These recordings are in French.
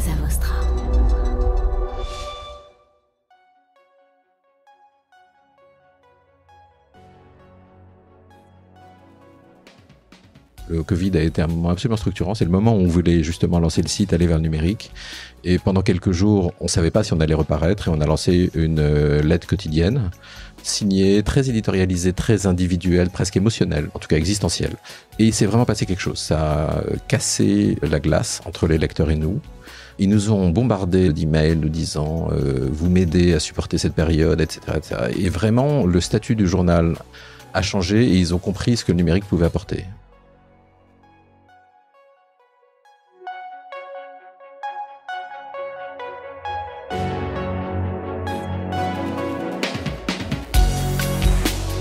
cosa vostra. Le Covid a été un moment absolument structurant. C'est le moment où on voulait justement lancer le site, aller vers le numérique. Et pendant quelques jours, on ne savait pas si on allait reparaître et on a lancé une euh, lettre quotidienne signée, très éditorialisée, très individuelle, presque émotionnelle, en tout cas existentielle. Et il s'est vraiment passé quelque chose. Ça a cassé la glace entre les lecteurs et nous. Ils nous ont bombardé d'emails nous disant euh, vous m'aidez à supporter cette période, etc., etc. Et vraiment, le statut du journal a changé et ils ont compris ce que le numérique pouvait apporter.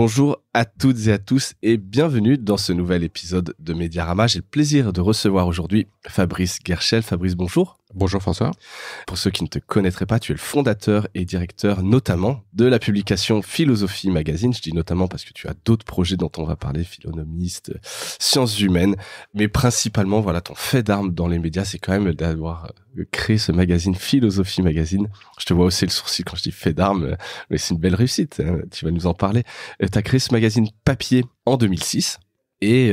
Bonjour à toutes et à tous et bienvenue dans ce nouvel épisode de Mediarama. J'ai le plaisir de recevoir aujourd'hui Fabrice Gerchel. Fabrice, bonjour. Bonjour François. Pour ceux qui ne te connaîtraient pas, tu es le fondateur et directeur notamment de la publication Philosophie Magazine. Je dis notamment parce que tu as d'autres projets dont on va parler, philonomiste, sciences humaines. Mais principalement, voilà, ton fait d'arme dans les médias, c'est quand même d'avoir euh, créé ce magazine Philosophie Magazine. Je te vois aussi le sourcil quand je dis fait d'arme, euh, mais c'est une belle réussite. Hein. tu vas nous en parler. Euh, tu as créé ce magazine papier en 2006. Et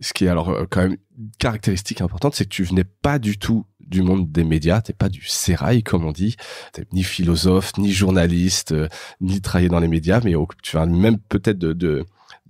ce qui est alors quand même une caractéristique importante, c'est que tu venais pas du tout du monde des médias, t'es pas du sérail comme on dit, t'es ni philosophe, ni journaliste, euh, ni travaillé dans les médias, mais tu vas même peut-être de,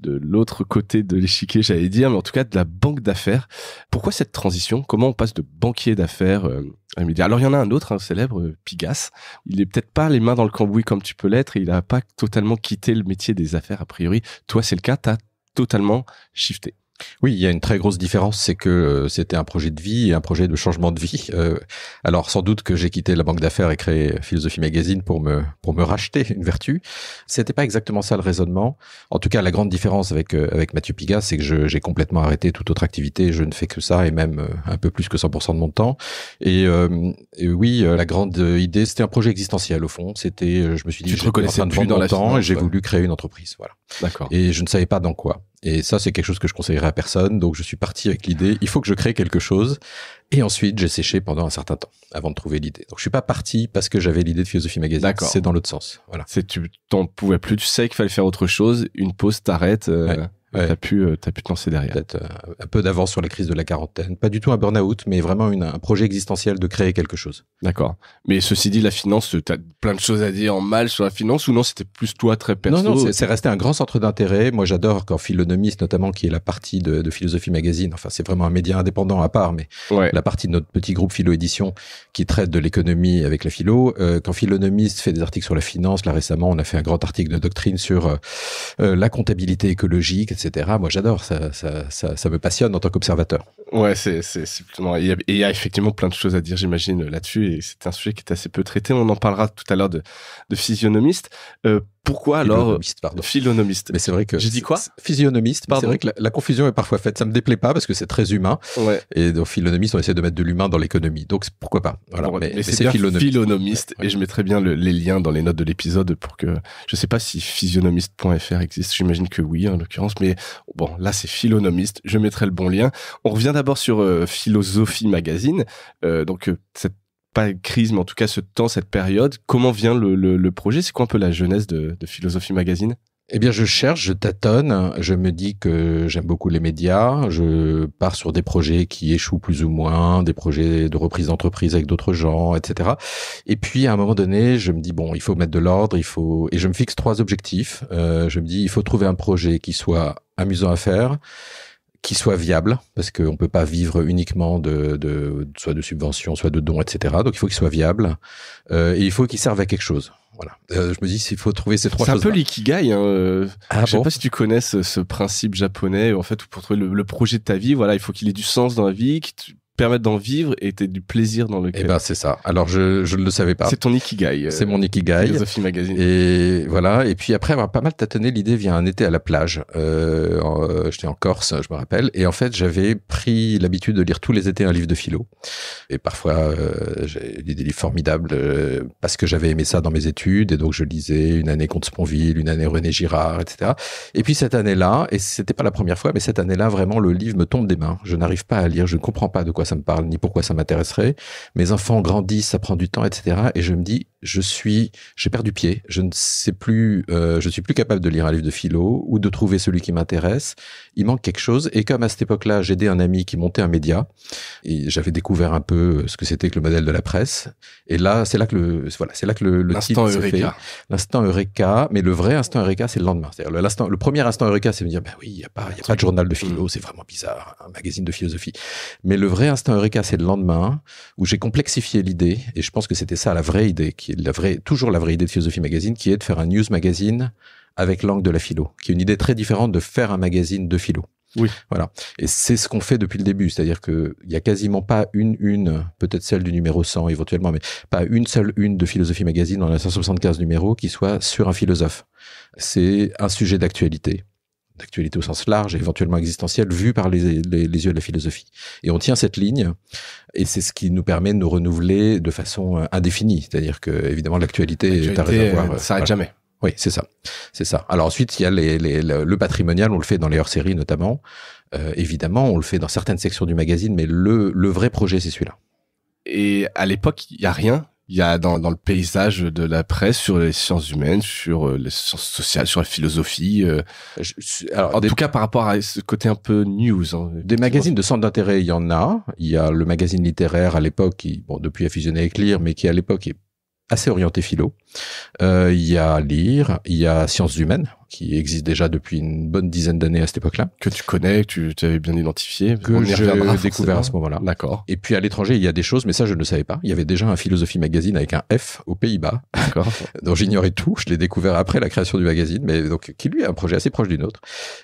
l'autre côté de l'échiquier, j'allais dire, mais en tout cas de la banque d'affaires. Pourquoi cette transition Comment on passe de banquier d'affaires euh, à médias Alors il y en a un autre, un célèbre, euh, Pigas. Il est peut-être pas les mains dans le cambouis comme tu peux l'être, il n'a pas totalement quitté le métier des affaires a priori. Toi c'est le cas, t'as totalement shifté. Oui, il y a une très grosse différence, c'est que euh, c'était un projet de vie et un projet de changement de vie. Euh, alors sans doute que j'ai quitté la banque d'affaires et créé Philosophie Magazine pour me pour me racheter une vertu. C'était pas exactement ça le raisonnement. En tout cas, la grande différence avec euh, avec Mathieu Pigas, c'est que j'ai complètement arrêté toute autre activité. Je ne fais que ça et même un peu plus que 100% de mon temps. Et, oui, la grande idée, c'était un projet existentiel au fond. C'était, je me suis dit, je reconnais en de plus dans le temps et j'ai voulu créer une entreprise. Voilà. D'accord. Et je ne savais pas dans quoi. Et ça, c'est quelque chose que je conseillerais à personne. Donc, je suis parti avec l'idée, il faut que je crée quelque chose. Et ensuite, j'ai séché pendant un certain temps avant de trouver l'idée. Donc, je suis pas parti parce que j'avais l'idée de philosophie magazine. C'est dans l'autre sens. Voilà. C'est, tu t'en pouvais plus. Tu sais qu'il fallait faire autre chose. Une pause t'arrête. Euh, T'as Tu as pu, euh, as pu te lancer derrière. Peut-être euh, un peu d'avance sur la crise de la quarantaine. Pas du tout un burn-out, mais vraiment une, un projet existentiel de créer quelque chose. D'accord. Mais ceci dit, la finance, tu as plein de choses à dire en mal sur la finance ou non C'était plus toi très perso Non, non, c'est resté un grand centre d'intérêt. Moi, j'adore quand Philonomiste, notamment, qui est la partie de, de Philosophie Magazine, enfin, c'est vraiment un média indépendant à part, mais la partie de notre petit groupe Philo Édition qui traite de l'économie avec la philo. Euh, quand Philonomiste fait des articles sur la finance, là récemment, on a fait un grand article de doctrine sur la comptabilité écologique, moi, j'adore, ça, ça, me passionne en tant qu'observateur. Ouais, c'est, c'est, il, il y, a effectivement plein de choses à dire, j'imagine, là-dessus, et c'est un sujet qui est assez peu traité. On en parlera tout à l'heure de, de physionomiste. Euh, pourquoi alors pardon. Philonomiste. Mais c'est vrai que j'ai dit quoi Physionomiste. Pardon. C'est vrai que la, confusion est parfois faite. Ça me déplaît pas parce que c'est très humain. Et donc philonomiste, on essaie de mettre de l'humain dans l'économie. Donc pourquoi pas voilà. mais, c'est philonomiste. philonomiste Et je mettrai bien les liens dans les notes de l'épisode pour que je ne sais pas si physionomiste.fr existe. J'imagine que oui en l'occurrence. Mais bon, là c'est philonomiste. Je mettrai le bon lien. On revient d'abord sur euh, philosophie magazine. Euh, donc euh, pas crise, mais en tout cas ce temps, cette période. Comment vient le, projet C'est quoi un peu la jeunesse de, de Philosophie Magazine eh bien, je cherche, je tâtonne, je me dis que j'aime beaucoup les médias, je pars sur des projets qui échouent plus ou moins, des projets de reprise d'entreprise avec d'autres gens, etc. Et puis, à un moment donné, je me dis, bon, il faut mettre de l'ordre, il faut, et je me fixe trois objectifs. Euh, je me dis, il faut trouver un projet qui soit amusant à faire, qui soit viable, parce qu'on ne peut pas vivre uniquement de, de, soit de subventions, soit de dons, etc. Donc il faut qu'il soit viable euh, et il faut qu'il serve à quelque chose. Voilà. Euh, je me dis s'il faut trouver ces trois choses. C'est un peu l'ikigai. Hein. Euh. Ah, je sais pas si tu connais ce, principe japonais en fait pour trouver le, projet de ta vie, voilà, il faut qu'il ait du sens dans la vie, que permettre d'en vivre et du plaisir dans le. Eh ben c'est ça. Alors je, je ne le savais pas. C'est ton ikigai. Euh, c'est mon ikigai. Philosophie magazine. Et voilà. Et puis après avoir pas mal tâtonné l'idée vient un été à la plage. Euh, euh, j'étais en Corse, je me rappelle. Et en fait j'avais pris l'habitude de lire tous les étés un livre de philo. Et parfois j'ai lu des livres formidables parce que j'avais aimé ça dans mes études et donc je lisais une année Comte Sponville, une année René Girard, etc. Et puis cette année-là, et c'était pas la première fois, mais cette année-là vraiment le livre me tombe des mains. Je n'arrive pas à lire, je ne comprends pas de quoi ça me parle, ni pourquoi ça m'intéresserait. Mes enfants grandissent, ça prend du temps, etc. Et je me dis, je suis, j'ai perdu pied. Je ne sais plus, euh, je suis plus capable de lire un livre de philo ou de trouver celui qui m'intéresse. Il manque quelque chose. Et comme à cette époque-là, j'aidais un ami qui montait un média et j'avais découvert un peu euh, ce que c'était que le modèle de la presse. Et là, c'est là que le, voilà, c'est là que le, le l'instant Eureka. L'instant Eureka. Mais le vrai instant Eureka, c'est le lendemain. C'est-à-dire le, le premier instant Eureka, c'est me dire, ben oui, il n'y a pas, y a pas de journal de philo, mm. c'est vraiment bizarre, un magazine de philosophie. Mais le vrai instant Eureka, c'est le lendemain où j'ai complexifié l'idée et je pense que c'était ça la vraie idée qui toujours la vraie idée de Philosophie Magazine, qui est de faire un news magazine avec l'angle de la philo, qui est une idée très différente de faire un magazine de philo. Oui. Voilà. Et c'est ce qu'on fait depuis le début. C'est-à-dire qu'il n'y a quasiment pas une une, peut-être celle du numéro 100 éventuellement, mais pas une seule une de Philosophie Magazine dans les 175 numéros qui soit sur un philosophe. C'est un sujet d'actualité d'actualité au sens large et éventuellement existentielle, vue par les, yeux de la philosophie. Et on tient cette ligne, et c'est ce qui nous permet de nous renouveler de façon euh, indéfinie. C'est-à-dire que, évidemment, l'actualité est Ça euh, euh, s'arrête jamais. Oui, c'est ça. C'est ça. Alors ensuite, il y a le patrimonial, on le fait dans les hors-séries notamment. évidemment, on le fait dans certaines sections du magazine, mais le, le vrai projet, c'est celui-là. Et à l'époque, il n'y a rien il y a dans, dans, le paysage de la presse sur les sciences humaines, sur euh, les sciences sociales, sur la philosophie. Euh, alors, en tout cas, par rapport à ce côté un peu news. Hein, des magazines de centre d'intérêt, il y en a. Il y a le magazine littéraire à l'époque, qui, bon, depuis a fusionné avec Lire, mais qui à l'époque est assez orienté philo. Euh, il y a Lire, il y a Sciences humaines qui existe déjà depuis une bonne dizaine d'années à cette époque-là. Que tu connais, que tu avais bien identifié. Que j'ai découvert à ce moment-là. D'accord. Et puis à l'étranger, il y a des choses, mais ça, je ne le savais pas. Il y avait déjà un Philosophie Magazine avec un F aux Pays-Bas. D'accord. dont j'ignorais tout. Je l'ai découvert après la création du magazine, mais donc, qui lui a un projet assez proche du nôtre.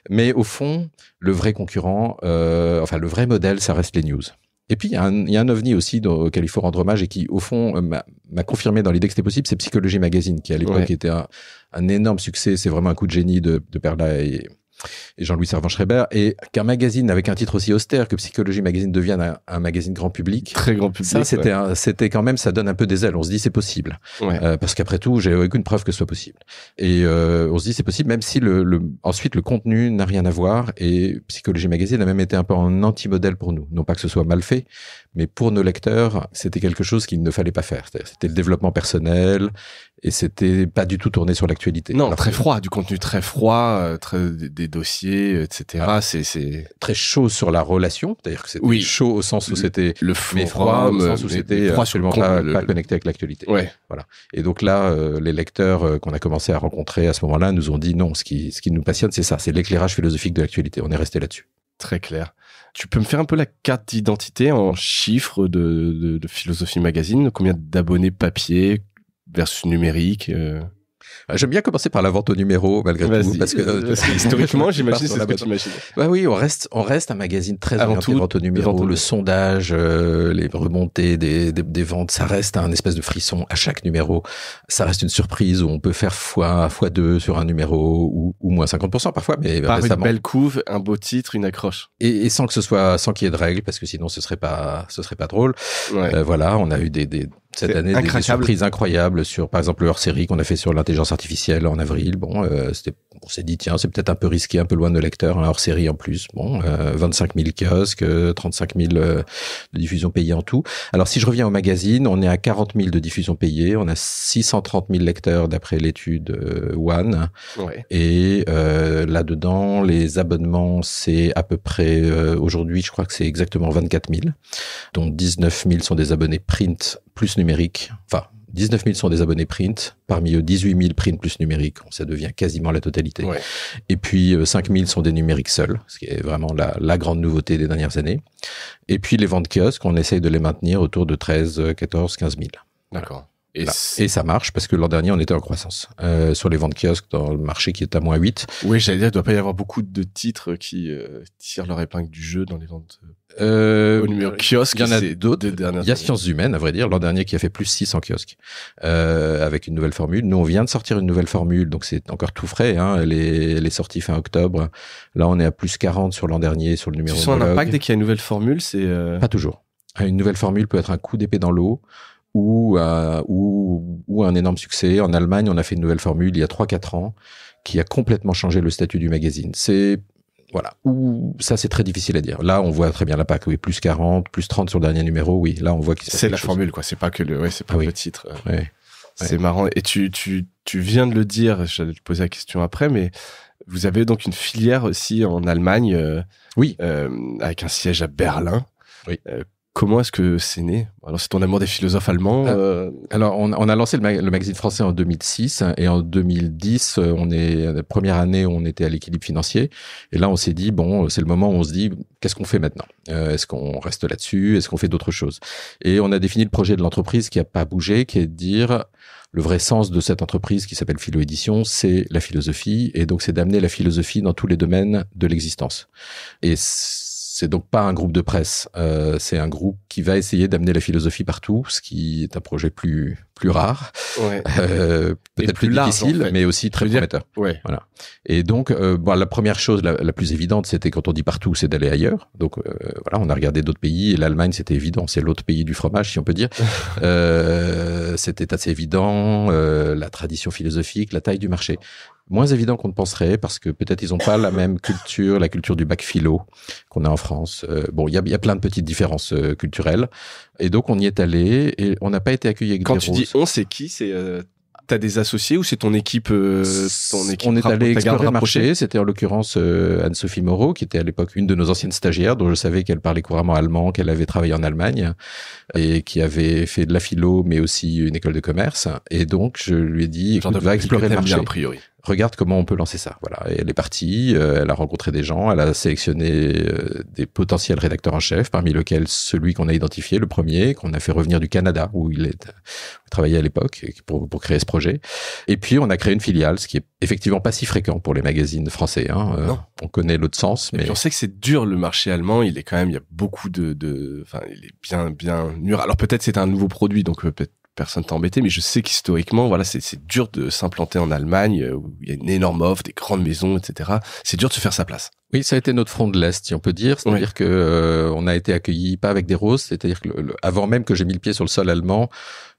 Mais au fond, le vrai concurrent, euh, enfin, le vrai modèle, ça reste les news. Et puis, il y, a un, ovni aussi auquel il faut rendre hommage et qui, au fond, euh, m'a confirmé dans l'idée que c'était possible, c'est Psychologie Magazine, qui à l'époque était un, un énorme succès. C'est vraiment un coup de génie de, Perla et, Jean-Louis Servan-Schreiber. Et qu'un magazine avec un titre aussi austère que Psychologie Magazine devienne un, magazine grand public. Très grand public. Ça, c'était, quand même, ça donne un peu des ailes. On se dit, c'est possible. Euh, parce qu'après tout, j'ai aucune preuve que ce soit possible. Et euh, on se dit, c'est possible, même si le, ensuite le contenu n'a rien à voir. Et Psychologie Magazine a même été un peu un anti-modèle pour nous. Non pas que ce soit mal fait, mais pour nos lecteurs, c'était quelque chose qu'il ne fallait pas faire. C'était le développement personnel et c'était pas du tout tourné sur l'actualité. Non, très froid, du contenu très froid, euh, des dossiers, etc. Ah. c'est très chaud sur la relation, c'est-à-dire que oui. chaud au sens où c'était le mais froid, au sens où c'était euh, absolument pas, connecté avec l'actualité. Voilà. Et donc là, euh, les lecteurs qu'on a commencé à rencontrer à ce moment-là nous ont dit non, ce ce qui nous passionne, c'est ça, c'est l'éclairage philosophique de l'actualité. On est resté là-dessus. Très clair. Tu peux me faire un peu la carte d'identité en chiffres de, de Philosophie Magazine Combien d'abonnés papier versus numérique euh? Euh, j'aime bien commencer par la vente au numéro, malgré tout, parce que, euh, historiquement, j'imagine c'est ce que tu imagines. Bah oui, on reste, on reste un magazine très Avant orienté tout, vente au numéro, le sondage, euh, les remontées des, des, ventes, ça reste un espèce de frisson à chaque numéro. Ça reste une surprise où on peut faire fois, fois deux sur un numéro ou, ou moins 50% parfois, mais par une belle couve, un beau titre, une accroche. Et, sans que ce soit, sans qu'il y ait de règles, parce que sinon ce serait pas, ce serait pas drôle. voilà, on a eu des cette année des, surprises incroyables sur par exemple leur série qu'on a fait sur l'intelligence artificielle en avril bon euh, on s'est dit tiens c'est peut-être un peu risqué un peu loin de lecteurs hors série en plus bon euh, 25 000 kiosques 35 euh, 000 euh, de diffusion payée en tout alors si je reviens au magazine on est à 40 000 de diffusion payée on a 630 000 lecteurs d'après l'étude euh, One et là dedans les abonnements c'est à peu près aujourd'hui je crois que c'est exactement 24 000 dont 19 000 sont des abonnés print plus numérique. Enfin, 19 000 sont des abonnés print. Parmi eux, 18 000 print plus numérique. Ça devient quasiment la totalité. Ouais. Et puis, 5 euh, 000 sont des numériques seuls, ce qui est vraiment la, la, grande nouveauté des dernières années. Et puis, les ventes kiosques, on essaye de les maintenir autour de 13, 14, 15 000. D'accord. Et, ça marche parce que l'an dernier, on était en croissance euh, sur les ventes kiosques dans le marché qui est à moins 8. Oui, j'allais dire, il ne doit pas y avoir beaucoup de titres qui euh, tirent leur épingle du jeu dans les ventes euh, au numéro kiosque. Il y en a d'autres. Il y a Sciences Humaines, à vrai dire, l'an dernier qui a fait plus 6 en kiosque euh, avec une nouvelle formule. Nous, on vient de sortir une nouvelle formule, donc c'est encore tout frais. Hein. Elle, est, elle, est, sortie fin octobre. Là, on est à plus 40 sur l'an dernier, sur le numéro. Tu sens un impact dès qu'il y a une nouvelle formule c'est euh, Pas toujours. Une nouvelle formule peut être un coup d'épée dans l'eau. Euh, ou, ou, un énorme succès. En Allemagne, on a fait une nouvelle formule il y a 3-4 ans qui a complètement changé le statut du magazine. C'est voilà, ou ça c'est très difficile à dire. Là, on voit très bien la PAC, oui, plus 40, plus 30 sur le dernier numéro, oui, là on voit que C'est la formule, quoi, c'est pas que le, ouais, c'est pas ah titre. Euh. C'est marrant. Et tu, viens de le dire, j'allais te poser la question après, mais vous avez donc une filière aussi en Allemagne. Euh, oui. avec un siège à Berlin. Oui. Comment est-ce que c'est né Alors, c'est ton amour des philosophes allemands ah. euh Alors, on, a lancé le, magazine français en 2006 hein, et en 2010, euh, on est la première année on était à l'équilibre financier. Et là, on s'est dit bon, c'est le moment où on se dit qu'est-ce qu'on fait maintenant euh, Est-ce qu'on reste là-dessus Est-ce qu'on fait d'autres choses Et on a défini le projet de l'entreprise qui n'a pas bougé, qui est de dire le vrai sens de cette entreprise qui s'appelle Philo Édition, c'est la philosophie, et donc c'est d'amener la philosophie dans tous les domaines de l'existence. Et c'est donc pas un groupe de presse, euh, c'est un groupe qui va essayer d'amener la philosophie partout, ce qui est un projet plus plus rare, euh, peut-être plus, difficile, mais aussi très prometteur. Voilà. Et donc, euh, la première chose la, plus évidente, c'était quand on dit partout, c'est d'aller ailleurs. Donc, euh, voilà, on a regardé d'autres pays et l'Allemagne, c'était évident, c'est l'autre pays du fromage, si on peut dire. Euh, c'était assez évident, la tradition philosophique, la taille du marché moins évident qu'on ne penserait parce que peut-être ils n'ont pas la même culture, la culture du bac philo qu'on a en France. bon, il y a, y a, plein de petites différences culturelles. Et donc, on y est allé et on n'a pas été accueilli avec on, c'est qui C'est euh, t'as des associés ou c'est ton équipe, euh, On est allé explorer le marché. C'était en l'occurrence euh, Anne-Sophie Moreau, qui était à l'époque une de nos anciennes stagiaires, dont je savais qu'elle parlait couramment allemand, qu'elle avait travaillé en Allemagne et qui avait fait de la philo, mais aussi une école de commerce. Et donc, je lui ai dit, on va explorer le marché. a priori regarde comment on peut lancer ça. Voilà, elle est partie, euh, elle a rencontré des gens, elle a sélectionné euh, des potentiels rédacteurs en chef, parmi lesquels celui qu'on a identifié, le premier, qu'on a fait revenir du Canada, où il, est, travaillé travaillait à l'époque, pour, créer ce projet. Et puis, on a créé une filiale, ce qui est effectivement pas si fréquent pour les magazines français. Hein. Euh, on connaît l'autre sens, mais... on sait que c'est dur, le marché allemand, il est quand même, il y a beaucoup de... Enfin, il est bien, bien mûr. Alors peut-être c'est un nouveau produit, donc peut-être personne t'a embêté, mais je sais qu'historiquement, voilà, c'est dur de s'implanter en Allemagne, euh, où il y a une énorme offre, des grandes maisons, etc. C'est dur de se faire sa place. Oui, ça a été notre front de l'Est, si on peut dire. C'est-à-dire qu'on que euh, on a été accueillis pas avec des roses, c'est-à-dire que avant même que j'ai mis le pied sur le sol allemand,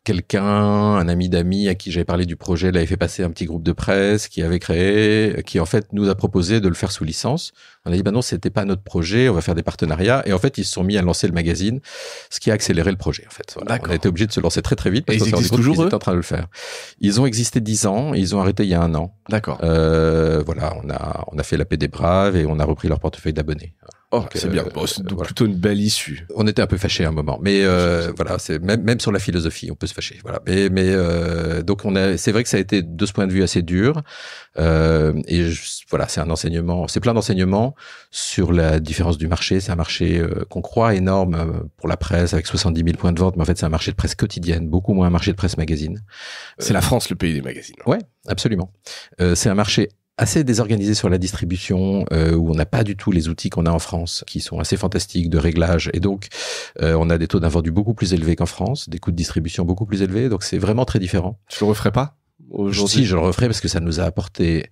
quelqu'un, un ami d'amis à qui j'avais parlé du projet, l'avait fait passer un petit groupe de presse qui avait créé, qui en fait nous a proposé de le faire sous licence. On a dit, bah non, c'était pas notre projet, on va faire des partenariats. Et en fait, ils se sont mis à lancer le magazine, ce qui a accéléré le projet, en fait. On a été obligé de se lancer très, très vite parce qu'on toujours ils en train de le faire. Ils ont existé dix ans ils ont arrêté il y a un an. D'accord. Euh, voilà, on a, on a fait la paix des braves et on a repris leur portefeuille d'abonnés. Oh, c'est bien. c'est euh, plutôt une belle issue. On était un peu fâchés à un moment, mais euh, voilà, c'est même, sur la philosophie, on peut se fâcher. Voilà. Mais, euh, donc on a, c'est vrai que ça a été de ce point de vue assez dur. et voilà, c'est un enseignement, c'est plein d'enseignements sur la différence du marché. C'est un marché qu'on croit énorme pour la presse avec 70 000 points de vente, mais en fait c'est un marché de presse quotidienne, beaucoup moins un marché de presse magazine. C'est la France, le pays des magazines. Ouais, absolument. c'est un marché assez désorganisé sur la distribution, euh, où on n'a pas du tout les outils qu'on a en France, qui sont assez fantastiques de réglage. Et donc, euh, on a des taux d'invendus beaucoup plus élevés qu'en France, des coûts de distribution beaucoup plus élevés. Donc, c'est vraiment très différent. Tu le referais pas aujourd'hui Si, je le referais parce que ça nous a apporté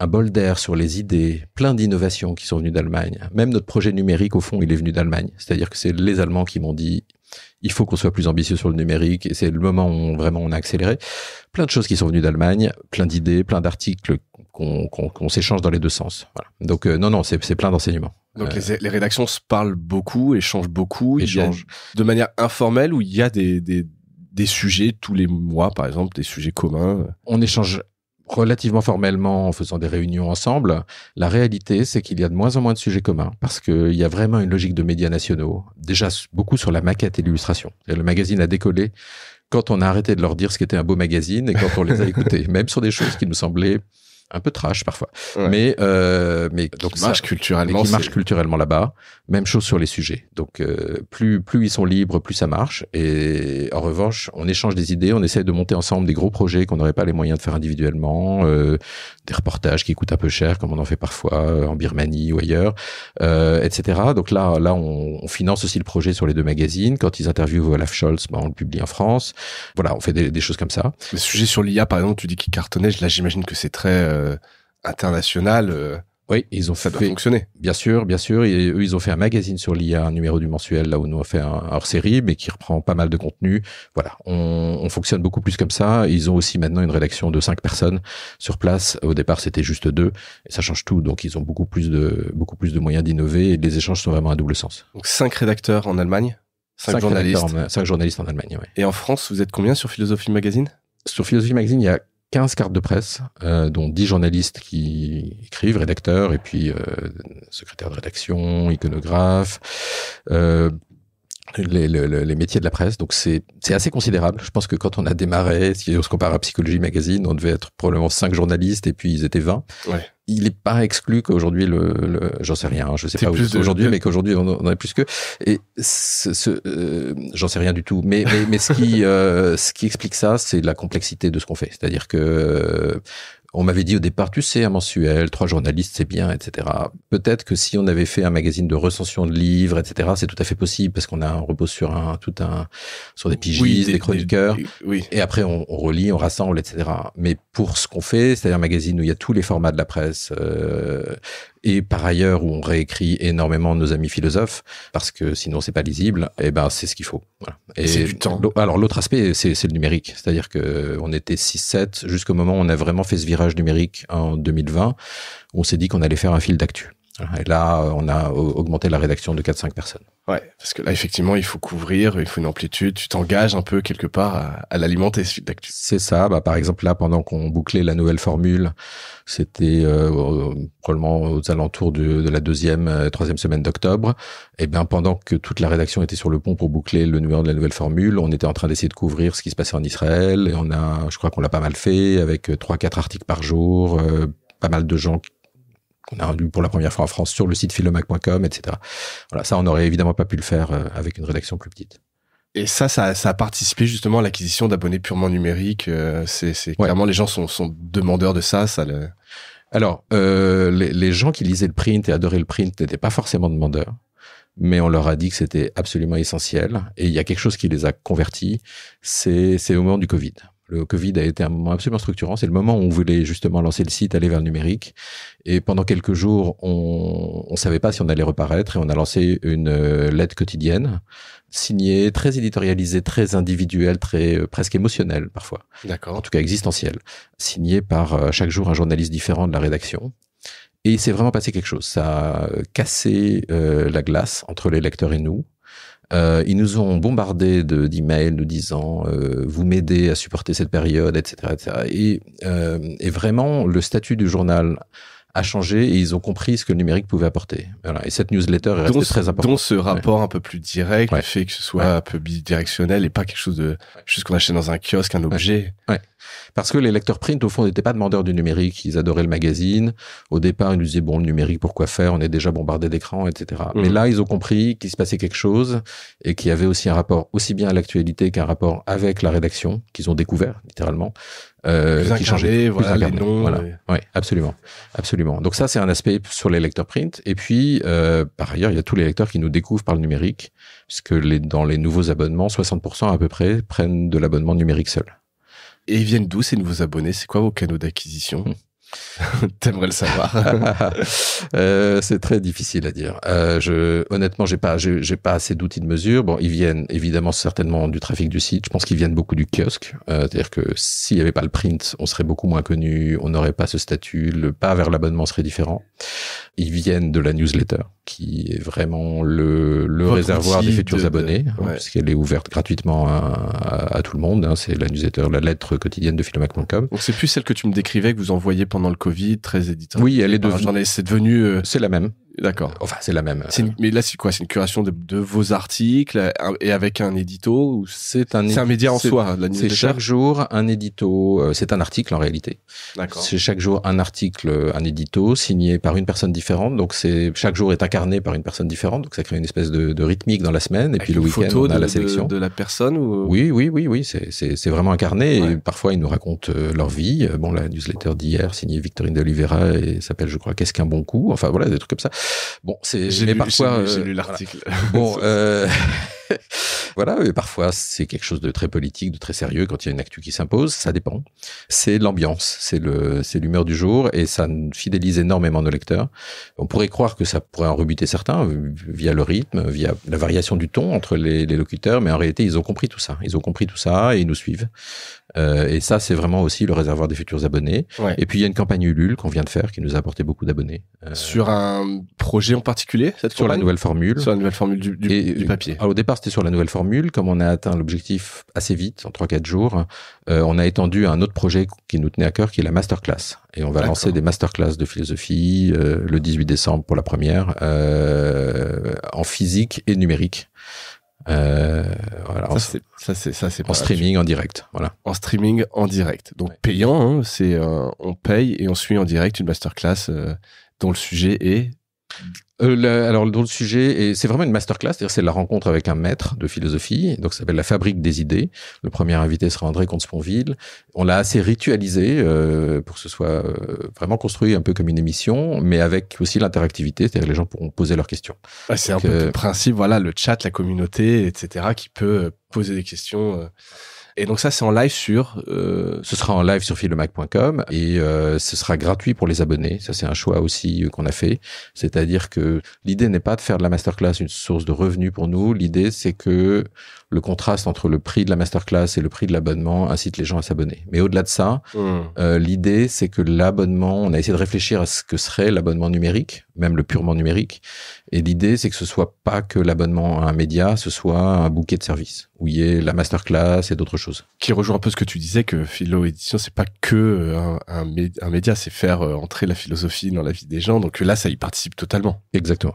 un bol d'air sur les idées, plein d'innovations qui sont venues d'Allemagne. Même notre projet numérique, au fond, il est venu d'Allemagne. C'est-à-dire que c'est les Allemands qui m'ont dit il faut qu'on soit plus ambitieux sur le numérique et c'est le moment où vraiment on a accéléré. Plein de choses qui sont venues d'Allemagne, plein d'idées, plein d'articles qu'on s'échange dans les deux sens. Donc euh, non, non, c'est plein d'enseignements. Donc euh, les, rédactions se parlent beaucoup, échangent beaucoup, échangent. de manière informelle où il y a des, des sujets tous les mois, par exemple, des sujets communs. On échange relativement formellement en faisant des réunions ensemble, la réalité, c'est qu'il y a de moins en moins de sujets communs parce qu'il y a vraiment une logique de médias nationaux, déjà beaucoup sur la maquette et l'illustration. Le magazine a décollé quand on a arrêté de leur dire ce qu'était un beau magazine et quand on les a écoutés, même sur des choses qui nous semblaient un peu trash parfois, mais euh, mais qui marche culturellement, marche culturellement là-bas. Même chose sur les sujets. Donc euh, plus plus ils sont libres, plus ça marche. Et en revanche, on échange des idées, on essaie de monter ensemble des gros projets qu'on n'aurait pas les moyens de faire individuellement, euh, des reportages qui coûtent un peu cher, comme on en fait parfois euh, en Birmanie ou ailleurs, etc. Donc là là on, finance aussi le projet sur les deux magazines. Quand ils interviewent Olaf Scholz, ben, on le publie en France. Voilà, on fait des, des choses comme ça. Le sujet sur l'IA, par exemple, tu dis qu'il cartonnait. Là, j'imagine que c'est très euh, international. Euh, oui, ils ont ça fait, fonctionner. Bien sûr, bien sûr. eux, ils ont fait un magazine sur l'IA, un numéro du mensuel, là où nous on fait un hors-série, mais qui reprend pas mal de contenu. Voilà, on, fonctionne beaucoup plus comme ça. Ils ont aussi maintenant une rédaction de cinq personnes sur place. Au départ, c'était juste deux, et ça change tout. Donc, ils ont beaucoup plus de beaucoup plus de moyens d'innover, et les échanges sont vraiment à double sens. Donc, cinq rédacteurs en Allemagne, cinq, journalistes, en, Allemagne. Et en France, vous êtes combien sur Philosophie Magazine Sur Philosophie Magazine, il y a 15 cartes de presse, euh, dont 10 journalistes qui écrivent, rédacteurs, et puis secrétaires euh, secrétaire de rédaction, iconographe, euh, les, les, les, métiers de la presse. Donc c'est assez considérable. Je pense que quand on a démarré, si on se compare à Psychologie Magazine, on devait être probablement 5 journalistes et puis ils étaient 20. Ouais. Il n'est pas exclu qu'aujourd'hui, le, j'en sais rien, hein, je sais pas où aujourd'hui, mais qu'aujourd'hui on en a plus que. Et ce, ce euh, j'en sais rien du tout. Mais, mais, ce, qui, euh, ce qui explique ça, c'est la complexité de ce qu'on fait. C'est-à-dire que euh, on m'avait dit au départ, tu sais, un mensuel, trois journalistes, c'est bien, etc. Peut-être que si on avait fait un magazine de recension de livres, etc., c'est tout à fait possible parce qu'on a un repos sur un, tout un, sur des pigistes, des, chroniqueurs. Et après, on, relit, on rassemble, etc. Mais pour ce qu'on fait, c'est-à-dire un magazine où il y a tous les formats de la presse, euh, et par ailleurs où on réécrit énormément nos amis philosophes parce que sinon c'est pas lisible et eh ben c'est ce qu'il faut et c'est du temps alors l'autre aspect c'est, le numérique c'est-à-dire que on était 6 7 jusqu'au moment où on a vraiment fait ce virage numérique en 2020, on s'est dit qu'on allait faire un fil d'actu. Et là, euh, on a augmenté la rédaction de 4-5 personnes. Ouais, parce que là, effectivement, il faut couvrir, il faut une amplitude. Tu t'engages un peu quelque part à, l'alimenter, C'est ça. Bah, par exemple, là, pendant qu'on bouclait la nouvelle formule, c'était euh, probablement aux alentours de, la deuxième, euh, troisième semaine d'octobre. Et eh bien, pendant que toute la rédaction était sur le pont pour boucler le numéro de la nouvelle formule, on était en train d'essayer de couvrir ce qui se passait en Israël. Et on a, je crois qu'on l'a pas mal fait, avec 3-4 euh, articles par jour, pas mal de gens qu'on a rendu pour la première fois en France sur le site philomac.com, etc. Voilà, ça, on n'aurait évidemment pas pu le faire euh, avec une rédaction plus petite. Et ça, ça, ça a participé justement à l'acquisition d'abonnés purement numériques. Euh, c'est clairement les gens sont, sont, demandeurs de ça. Ça le... Alors, euh, les, les, gens qui lisaient le print et adoraient le print n'étaient pas forcément demandeurs, mais on leur a dit que c'était absolument essentiel. Et il y a quelque chose qui les a convertis. C'est au moment du Covid le Covid a été un moment absolument structurant. C'est le moment où on voulait justement lancer le site, aller vers le numérique. Et pendant quelques jours, on ne savait pas si on allait reparaître et on a lancé une euh, lettre quotidienne signée, très éditorialisée, très individuelle, très euh, presque émotionnelle parfois. D'accord. En tout cas existentielle. Signée par euh, chaque jour un journaliste différent de la rédaction. Et il s'est vraiment passé quelque chose. Ça a cassé la glace entre les lecteurs et nous. Euh, ils nous ont bombardé d'emails nous disant euh, vous m'aidez à supporter cette période, etc., etc. Et, euh, et, vraiment, le statut du journal a changé et ils ont compris ce que le numérique pouvait apporter. Voilà. Et cette newsletter est restée très importante. Dont ce rapport un peu plus direct, le fait que ce soit un peu bidirectionnel et pas quelque chose de juste qu'on achète dans un kiosque, un objet. Ouais. Parce que les lecteurs print, au fond, n'étaient pas demandeurs du numérique. Ils adoraient le magazine. Au départ, ils nous disaient, bon, le numérique, pourquoi faire? On est déjà bombardé d'écrans, etc. Mhm. Mais là, ils ont compris qu'il se passait quelque chose et qu'il y avait aussi un rapport aussi bien à l'actualité qu'un rapport avec la rédaction qu'ils ont découvert, littéralement. Euh, qui changeait, voilà, les Voilà. Oui, absolument, absolument. Donc ça, c'est un aspect sur les lecteurs print. Et puis, euh, par ailleurs, il y a tous les lecteurs qui nous découvrent par le numérique, puisque les, dans les nouveaux abonnements, 60% à peu près prennent de l'abonnement numérique seul. Et ils viennent d'où ces nouveaux abonnés C'est quoi vos canaux d'acquisition T'aimerais le savoir. euh, c'est très difficile à dire. Euh, je, honnêtement, j'ai pas, j'ai pas assez d'outils de mesure. Bon, ils viennent évidemment certainement du trafic du site. Je pense qu'ils viennent beaucoup du kiosque. Euh, C'est-à-dire que s'il n'y avait pas le print, on serait beaucoup moins connu. On n'aurait pas ce statut. Le pas vers l'abonnement serait différent. Ils viennent de la newsletter qui est vraiment le, réservoir des futurs abonnés, hein, puisqu'elle est ouverte gratuitement à, tout le monde. Hein. c'est la la lettre quotidienne de philomac.com. Donc c'est plus celle que tu me décrivais que vous envoyez pendant le Covid, très éditeur. Oui, elle est devenue. C'est devenu. Euh, c'est la même. D'accord. Enfin, c'est la même. Euh, mais là, c'est quoi C'est une curation de, vos articles euh, et avec un édito ou C'est un, un, média en soi. C'est chaque jour un édito. Euh, c'est un article en réalité. D'accord. C'est chaque jour un article, un édito signé par une personne différente. Donc c'est chaque jour est incarné par une personne différente. Donc ça crée une espèce de, rythmique dans la semaine. Et puis le week-end, on a la sélection de, la personne. Oui, oui, oui, oui. C'est vraiment incarné. Et parfois, ils nous racontent leur vie. Bon, la newsletter d'hier signée Victorine de Oliveira et s'appelle, je crois, Qu'est-ce qu'un bon coup Enfin voilà, des trucs comme ça. Bon, c'est. J'ai mais lu, parfois. J'ai lu, j'ai lu euh, l'article. Voilà. Bon. Euh, voilà, et parfois c'est quelque chose de très politique, de très sérieux quand il y a une actu qui s'impose, ça dépend. C'est l'ambiance, c'est l'humeur du jour et ça fidélise énormément nos lecteurs. On pourrait croire que ça pourrait en rebuter certains via le rythme, via la variation du ton entre les, locuteurs, mais en réalité ils ont compris tout ça. Ils ont compris tout ça et ils nous suivent. Euh, et ça, c'est vraiment aussi le réservoir des futurs abonnés. Et puis il y a une campagne Ulule qu'on vient de faire qui nous a apporté beaucoup d'abonnés. Euh, sur un projet en particulier cette Sur la nouvelle formule. Sur la nouvelle formule du, papier. au départ, sur la nouvelle formule. Comme on a atteint l'objectif assez vite, en 3-4 jours, euh, on a étendu un autre projet qui nous tenait à cœur, qui est la masterclass. Et on va lancer des masterclass de philosophie euh, le 18 décembre pour la première, euh, en physique et numérique. c'est ça c'est en streaming en direct voilà en streaming en direct donc payant hein, c'est on paye et on suit en direct une masterclass dont le sujet est euh, alors, dont le sujet, et c'est vraiment une masterclass, cest c'est la rencontre avec un maître de philosophie, donc ça s'appelle La Fabrique des idées. Le premier invité sera André Comte-Sponville. On l'a assez ritualisé euh, pour que ce soit euh, vraiment construit un peu comme une émission, mais avec aussi l'interactivité, c'est-à-dire les gens pourront poser leurs questions. Ah, c'est un peu le principe, voilà, le chat, la communauté, etc., qui peut poser des questions. Et donc ça, c'est en live sur... Euh, ce sera en live sur philomac.com et euh, ce sera gratuit pour les abonnés. Ça, c'est un choix aussi euh, qu'on a fait. C'est-à-dire que l'idée n'est pas de faire de la masterclass une source de revenus pour nous. L'idée, c'est que le contraste entre le prix de la masterclass et le prix de l'abonnement incite les gens à s'abonner. Mais au-delà de ça, hmm. euh, l'idée, c'est que l'abonnement, on a essayé de réfléchir à ce que serait l'abonnement numérique, même le purement numérique. Et l'idée, c'est que ce soit pas que l'abonnement à un média, ce soit un bouquet de services où il y ait la masterclass et d'autres choses. Qui rejoint un peu ce que tu disais que philo édition, c'est pas que euh, un, média, c'est faire euh, entrer la philosophie dans la vie des gens. Donc là, ça y participe totalement. Exactement.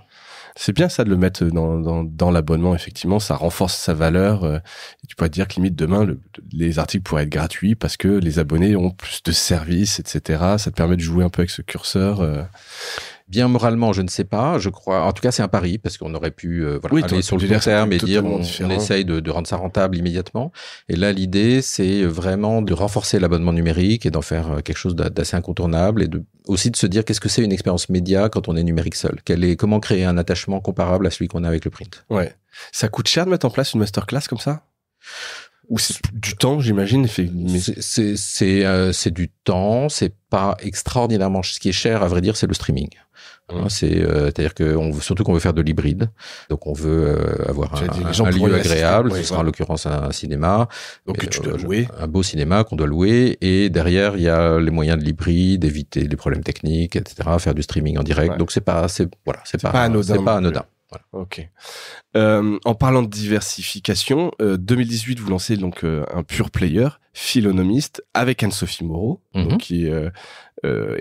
C'est bien ça de le mettre dans, dans, l'abonnement, effectivement, ça renforce sa valeur. Euh, tu pourrais te dire que limite demain, les articles pourraient être gratuits parce que les abonnés ont plus de services, etc. Ça te permet de jouer un peu avec ce curseur. Euh, Bien moralement, je ne sais pas. Je crois. En tout cas, c'est un pari parce qu'on aurait pu euh, voilà, aller sur le long terme et dire on, essaye de, rendre ça rentable immédiatement. Et là, l'idée, c'est vraiment de renforcer l'abonnement numérique et d'en faire euh, quelque chose d'assez incontournable et de, aussi de se dire qu'est-ce que c'est une expérience média quand on est numérique seul. Quel est, comment créer un attachement comparable à celui qu'on a avec le print. Ouais. Ça coûte cher de mettre en place une masterclass comme ça ou c'est du temps, j'imagine. C'est euh, c'est du temps. C'est pas extraordinairement ce qui est cher. À vrai dire, c'est le streaming. Hein, mmh. C'est euh, à dire que on veut, surtout qu'on veut faire de l'hybride. Donc on veut euh, avoir un, lieu agréable. Ce sera en l'occurrence un cinéma. Donc tu dois louer. Un beau cinéma qu'on doit louer. Et derrière, il y a les moyens de l'hybride, d'éviter les problèmes techniques, etc. Faire du streaming en direct. Donc c'est pas c'est voilà c'est pas, C'est pas anodin. Ok. Euh, en parlant de diversification, 2018, euh, vous lancez donc euh, un pur player, Philonomiste, avec Anne-Sophie Moreau, mhm. qui est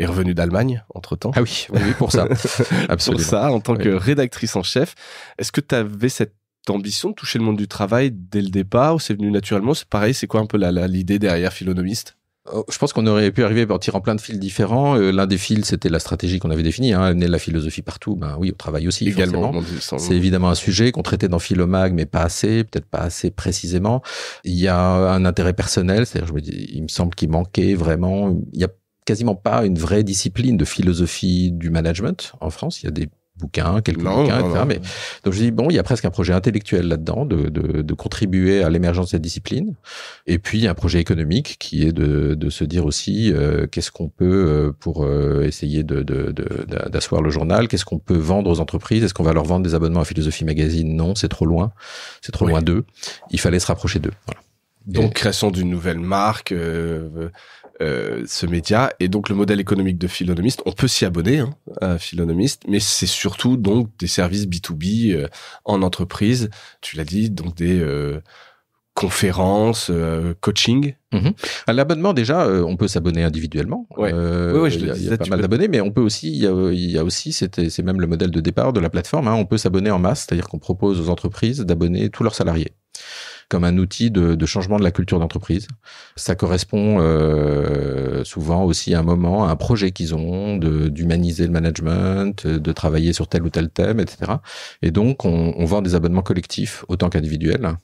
revenue d'Allemagne entre temps. Ah oui, oui, pour ça. Absolument. Pour ça, en tant que rédactrice en chef, est-ce que tu avais cette ambition de toucher le monde du travail dès le départ ou c'est venu naturellement C'est pareil, c'est quoi un peu l'idée derrière Philonomiste euh, je pense qu'on aurait pu arriver à partir en plein de fils différents. Euh, l'un des fils, c'était la stratégie qu'on avait définie, hein, amener la philosophie partout. Ben oui, au travail aussi, également. C'est évidemment un sujet qu'on traitait dans Philomag, mais pas assez, peut-être pas assez précisément. Il y a un intérêt personnel, c'est-à-dire, je me dis, il me semble qu'il manquait vraiment. Il y a quasiment pas une vraie discipline de philosophie du management en France. Il y a des bouquins, quelques bouquins, etc. mais donc je dis bon, il y a presque un projet intellectuel là-dedans de, de, de, contribuer à l'émergence de cette discipline, et puis un projet économique qui est de, de se dire aussi euh, qu'est-ce qu'on peut euh, pour euh, essayer de d'asseoir le journal, qu'est-ce qu'on peut vendre aux entreprises, est-ce qu'on va leur vendre des abonnements à Philosophie Magazine Non, c'est trop loin, c'est trop loin d'eux. Il fallait se rapprocher d'eux. Voilà. Donc création d'une nouvelle marque. Euh, ce média et donc le modèle économique de Philonomist. On peut s'y abonner hein, à Philonomist, mais c'est surtout donc des services B2B euh, en entreprise. Tu l'as dit, donc des euh, conférences, coaching. Mm-hmm. À l'abonnement déjà, on peut s'abonner individuellement. il y a, d'abonnés, mais on peut aussi, il y a, c'est même le modèle de départ de la plateforme. Hein. on peut s'abonner en masse, c'est-à-dire qu'on propose aux entreprises d'abonner tous leurs salariés comme un outil de, changement de la culture d'entreprise. Ça correspond euh, souvent aussi à un moment, à un projet qu'ils ont, d'humaniser le management, de travailler sur tel ou tel thème, etc. Et donc, on, on vend des abonnements collectifs autant qu'individuels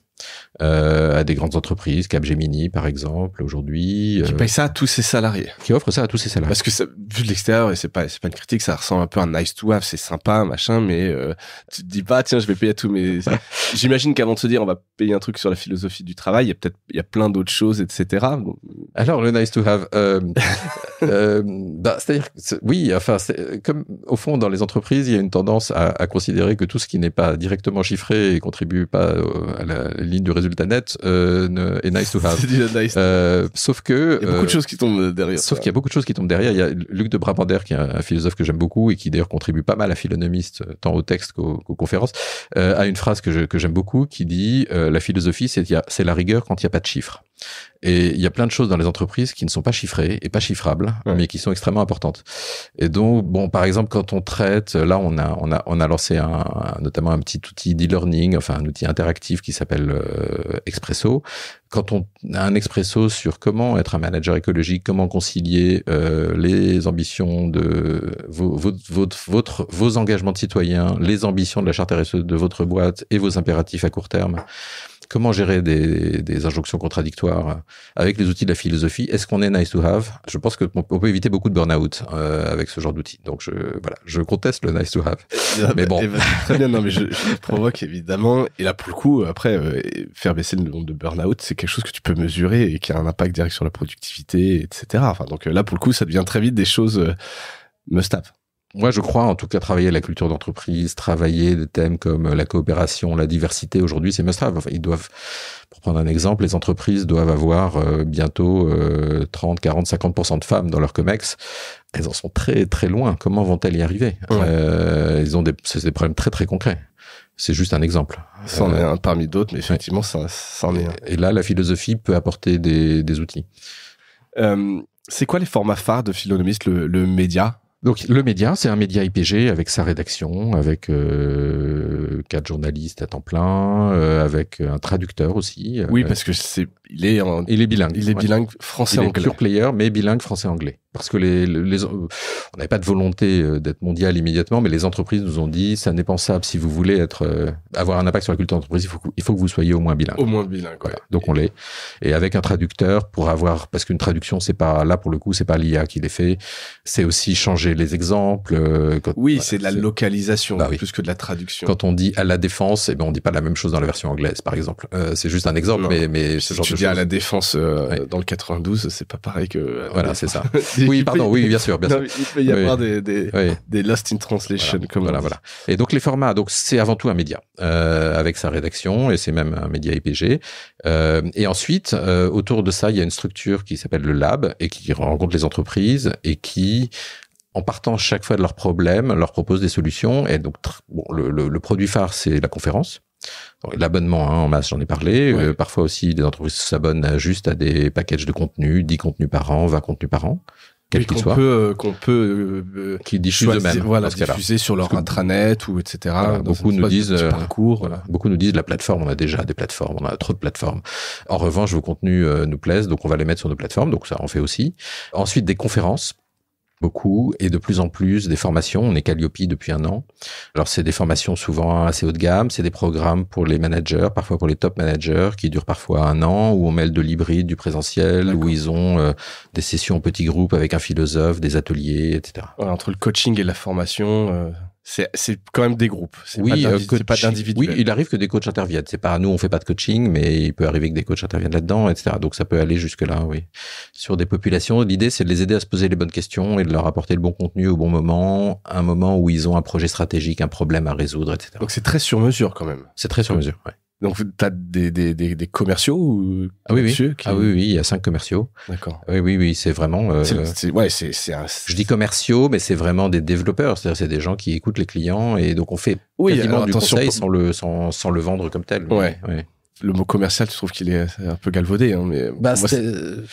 euh, à des grandes entreprises, Capgemini par exemple aujourd'hui. Qui euh, paye ça à tous ses salariés. Qui offre ça à tous ses salariés. Parce que vu de l'extérieur, et c'est pas c'est pas une critique, ça ressemble un peu à un nice to have, c'est sympa machin, mais euh, tu te dis pas tiens je vais payer à tous mes. J'imagine qu'avant de se dire on va payer un truc sur la philosophie du travail, il y a peut-être il y a plein d'autres choses etc. Alors le nice to have, euh, bah, c'est-à-dire oui enfin comme au fond dans les entreprises il y a une tendance à, à considérer que tout ce qui n'est pas directement chiffré et contribue pas à la ligne du résultat net euh, est nice to have. Euh, sauf que. Il y a beaucoup de euh, choses qui tombent derrière. Sauf qu'il y a beaucoup de choses qui tombent derrière. Il y a Luc de Brabander, qui est un philosophe que j'aime beaucoup et qui d'ailleurs contribue pas mal à Philonomiste, tant au texte qu'aux conférences, a une phrase que j'aime beaucoup qui dit La philosophie, c'est la rigueur quand il n'y a pas de chiffres. Et il y a plein de choses dans les entreprises qui ne sont pas chiffrées et pas chiffrables, mais qui sont extrêmement importantes. Et donc, bon, par exemple, quand on traite, là, on a, on a, on a lancé un, notamment un petit outil d'e-learning, enfin un outil interactif qui s'appelle euh, Expresso. Quand on a un Expresso sur comment être un manager écologique, comment concilier euh, les ambitions de vos, votre, votre, vos engagements de citoyens, les ambitions de la charte RSE de votre boîte et vos impératifs à court terme. Comment gérer des, injonctions contradictoires euh, avec les outils de la philosophie Est-ce qu'on est nice to have Je pense qu'on peut éviter beaucoup de burn-out euh, avec ce genre d'outils. Donc, je, voilà, je conteste le nice to have. mais bon. très bien, non, mais je, provoque évidemment. Et là, pour le coup, après, euh, faire baisser le nombre de burn-out, c'est quelque chose que tu peux mesurer et qui a un impact direct sur la productivité, etc. Enfin, donc là, pour le coup, ça devient très vite des choses must-have moi, je crois en tout cas travailler la culture d'entreprise, travailler des thèmes comme la coopération, la diversité. Aujourd'hui, c'est must-have. Enfin, ils doivent, pour prendre un exemple, les entreprises doivent avoir euh, bientôt 30, 40, 50 de femmes dans leur comex. Elles en sont très très loin. Comment vont-elles y arriver euh, Ils ont des, problèmes très très concrets. C'est juste un exemple. C'en euh, est un parmi d'autres, mais effectivement, ça, en est un. Et là, la philosophie peut apporter des, des outils. Euh, c'est quoi les formats phares de Philonomiste, le, le média donc le média, c'est un média IPG avec sa rédaction, avec euh, quatre journalistes à temps plein, euh, avec un traducteur aussi. Euh, oui, parce que c'est il est il est bilingue. Il est bilingue français anglais. Il est player, mais bilingue français anglais. Parce que les, on n'avait pas de volonté euh, d'être mondial immédiatement, mais les entreprises nous ont dit ça n'est pensable si vous voulez être avoir un impact sur la culture d'entreprise, il faut il faut que vous soyez au moins bilingue. Au moins bilingue. Voilà. Donc on l'est et avec un traducteur pour avoir parce qu'une traduction c'est pas là pour le coup c'est pas l'IA qui les fait, c'est aussi changer les exemples. Euh, oui, c'est de la localisation bah plus que de la traduction. Quand on dit à la défense, eh ben on dit pas la même chose dans la version anglaise, par exemple. Euh, c'est juste un exemple, mais mais ce si tu dis à la défense euh, dans le 92, c'est pas pareil que. Voilà, c'est ça. oui, pardon, oui, bien sûr, bien Il peut y a avoir des des, lost in translation, comme voilà, voilà. Et donc les formats, donc c'est avant tout un média avec sa rédaction et c'est même un média IPG. et ensuite, autour de ça, il y a une structure qui s'appelle le lab et qui rencontre les entreprises et qui en partant chaque fois de leurs problèmes, leur propose des solutions. Et donc, le, produit phare, c'est la conférence. L'abonnement hein, en masse, j'en ai parlé. Euh, parfois aussi, des entreprises s'abonnent juste à des packages de contenu, 10 contenus par an, 20 contenus par an. Quel qu'il soit. Euh, qu'on peut, euh, qui diffusent Voilà, diffuser sur leur intranet ou etc. beaucoup nous disent, parcours, beaucoup nous disent la plateforme. On a déjà des plateformes, on a trop de plateformes. En revanche, vos contenus nous plaisent, donc on va les mettre sur nos plateformes, donc ça on fait aussi. Ensuite, des conférences beaucoup et de plus en plus des formations. On est Calliope depuis un an. Alors c'est des formations souvent assez haut de gamme, c'est des programmes pour les managers, parfois pour les top managers qui durent parfois un an où on mêle de l'hybride, du présentiel, où ils ont euh, des sessions en petits groupes avec un philosophe, des ateliers, etc. entre le coaching et la formation. Euh, c'est quand même des groupes. Oui, pas, euh, pas d'individus. Oui, il arrive que des coachs interviennent. C'est pas nous, on fait pas de coaching, mais il peut arriver que des coachs interviennent là-dedans, etc. Donc ça peut aller jusque là, oui. Sur des populations, l'idée c'est de les aider à se poser les bonnes questions et de leur apporter le bon contenu au bon moment, un moment où ils ont un projet stratégique, un problème à résoudre, etc. Donc c'est très sur mesure quand même. C'est très sur mesure. oui. Donc, tu as des, des, des, commerciaux ah oui, oui. ah oui, oui, il y a cinq commerciaux. D'accord. Oui, oui, oui, c'est vraiment. Euh, c'est, ouais, c'est, Je dis commerciaux, mais c'est vraiment des développeurs. C'est-à-dire, c'est des gens qui écoutent les clients et donc on fait oui, quasiment du conseil sans le, sans, le vendre comme tel. Ouais. Le mot commercial, tu trouves qu'il est un peu galvaudé, hein, mais. Bah, c'est. Euh,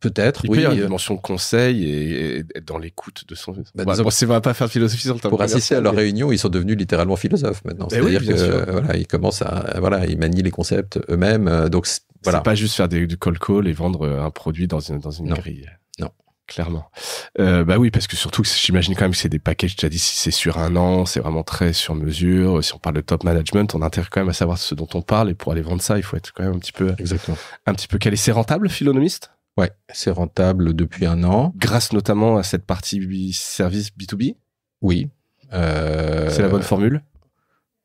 Peut-être, oui. Il y avoir une euh, dimension conseil et, dans l'écoute de son. Bah, c'est va pas faire philosophie sur le Pour assister à leur réunion, ils sont devenus littéralement philosophes maintenant. Eh C'est-à-dire que euh, voilà, ils commencent à voilà, ils manient les concepts eux-mêmes. Euh, donc voilà. C'est pas juste faire du call call et vendre un produit dans une dans une non. grille. Non clairement. bah oui, parce que surtout, j'imagine quand même que c'est des packages, J'ai dit, si c'est sur un an, c'est vraiment très sur mesure. Si on parle de top management, on a intérêt quand même à savoir ce dont on parle et pour aller vendre ça, il faut être quand même un petit peu, Exactement. un petit peu calé. C'est rentable, philonomiste. Ouais, c'est rentable depuis un an. Grâce notamment à cette partie service B2B Oui. Euh, c'est la bonne formule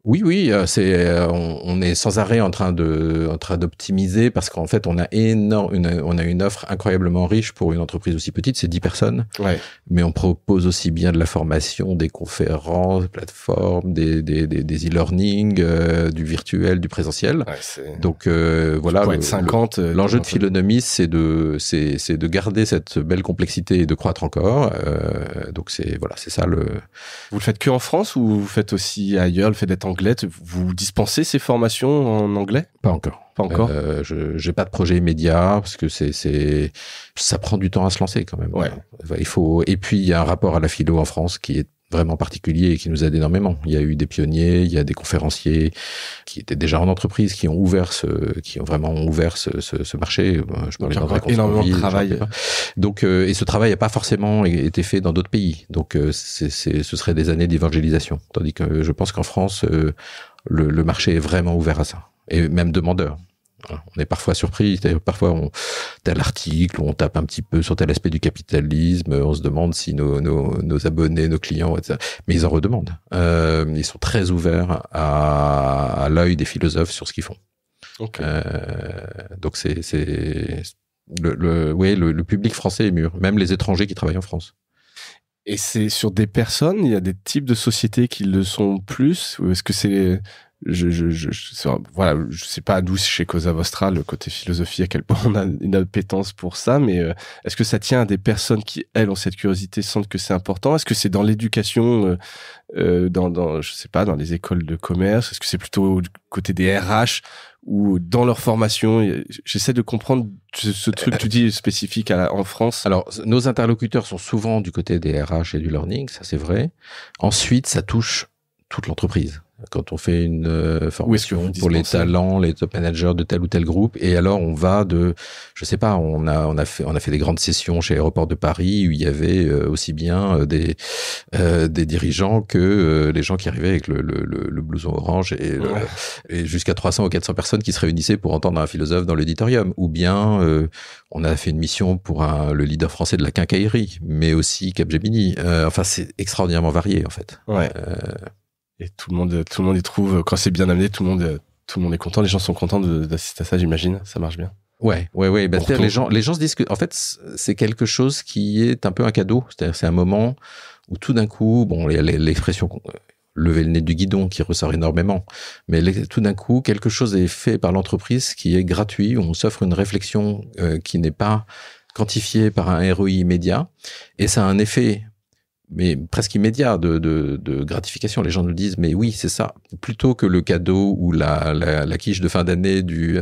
oui, oui, euh, c'est euh, on, est sans arrêt en train de en train d'optimiser parce qu'en fait on a énorme une, on a une offre incroyablement riche pour une entreprise aussi petite, c'est 10 personnes. Mais on propose aussi bien de la formation, des conférences, des plateformes, des des des, e-learning, euh, du virtuel, du présentiel. Ouais, Donc voilà, être 50 l'enjeu de philonomie c'est de c'est c'est de garder cette belle complexité et de croître encore. donc c'est voilà, c'est ça le Vous le faites que en France ou vous faites aussi ailleurs, le fait d'être en vous dispensez ces formations en anglais Pas encore. Pas encore. Euh, je j'ai pas de projet immédiat parce que c'est ça prend du temps à se lancer quand même. Ouais. Il faut et puis il y a un rapport à la philo en France qui est vraiment particulier et qui nous aide énormément. Il y a eu des pionniers, il y a des conférenciers qui étaient déjà en entreprise, qui ont ouvert ce, qui ont vraiment ouvert ce, marché. Euh, je énormément de travail. Donc, euh, et ce travail n'a pas forcément été fait dans d'autres pays. Donc, euh, c'est, ce serait des années d'évangélisation. Tandis que je pense qu'en France, le, le marché est vraiment ouvert à ça et même demandeur on est parfois surpris, parfois on tel l'article, on tape un petit peu sur tel aspect du capitalisme, on se demande si nos, abonnés, nos clients, etc. mais ils en redemandent. Euh, ils sont très ouverts à, l'œil des philosophes sur ce qu'ils font. Euh, donc c'est le, le public français est mûr, même les étrangers qui travaillent en France. Et c'est sur des personnes, il y a des types de sociétés qui le sont plus, ou est-ce que c'est je, je, voilà, je sais pas d'où chez Cosa Vostra le côté philosophie, à quel point on a une appétence pour ça, mais euh, est-ce que ça tient à des personnes qui, elles, ont cette curiosité, sentent que c'est important Est-ce que c'est dans l'éducation, euh, euh, dans, dans, je sais pas, dans les écoles de commerce Est-ce que c'est plutôt du côté des RH ou dans leur formation J'essaie de comprendre ce, ce truc, tu dis, spécifique à, en France. Alors, nos interlocuteurs sont souvent du côté des RH et du learning, ça c'est vrai. Ensuite, ça touche toute l'entreprise. Quand on fait une euh, formation pour les talents, les top managers de tel ou tel groupe, et alors on va de, je sais pas, on a on a fait on a fait des grandes sessions chez l'aéroport de Paris où il y avait euh, aussi bien euh, des des dirigeants que les gens qui arrivaient avec le, le, le, blouson orange et, et jusqu'à 300 ou 400 personnes qui se réunissaient pour entendre un philosophe dans l'auditorium, ou bien on a fait une mission pour un, le leader français de la quincaillerie, mais aussi Capgemini. enfin, c'est extraordinairement varié en fait et tout le monde, tout le monde y trouve. Quand c'est bien amené, tout le monde, tout le monde est content. Les gens sont contents d'assister à ça, j'imagine. Ça marche bien. Ouais, ouais, ouais. Bah, les gens, les gens se disent que, en fait, c'est quelque chose qui est un peu un cadeau. C'est-à-dire, c'est un moment où tout d'un coup, bon, l'expression euh, lever le nez du guidon qui ressort énormément. Mais tout d'un coup, quelque chose est fait par l'entreprise qui est gratuit, où on s'offre une réflexion euh, qui n'est pas quantifiée par un ROI e immédiat. Et ça a un effet mais presque immédiat de, gratification. Les gens nous disent, mais oui, c'est ça. Plutôt que le cadeau ou la, la, quiche de fin d'année du,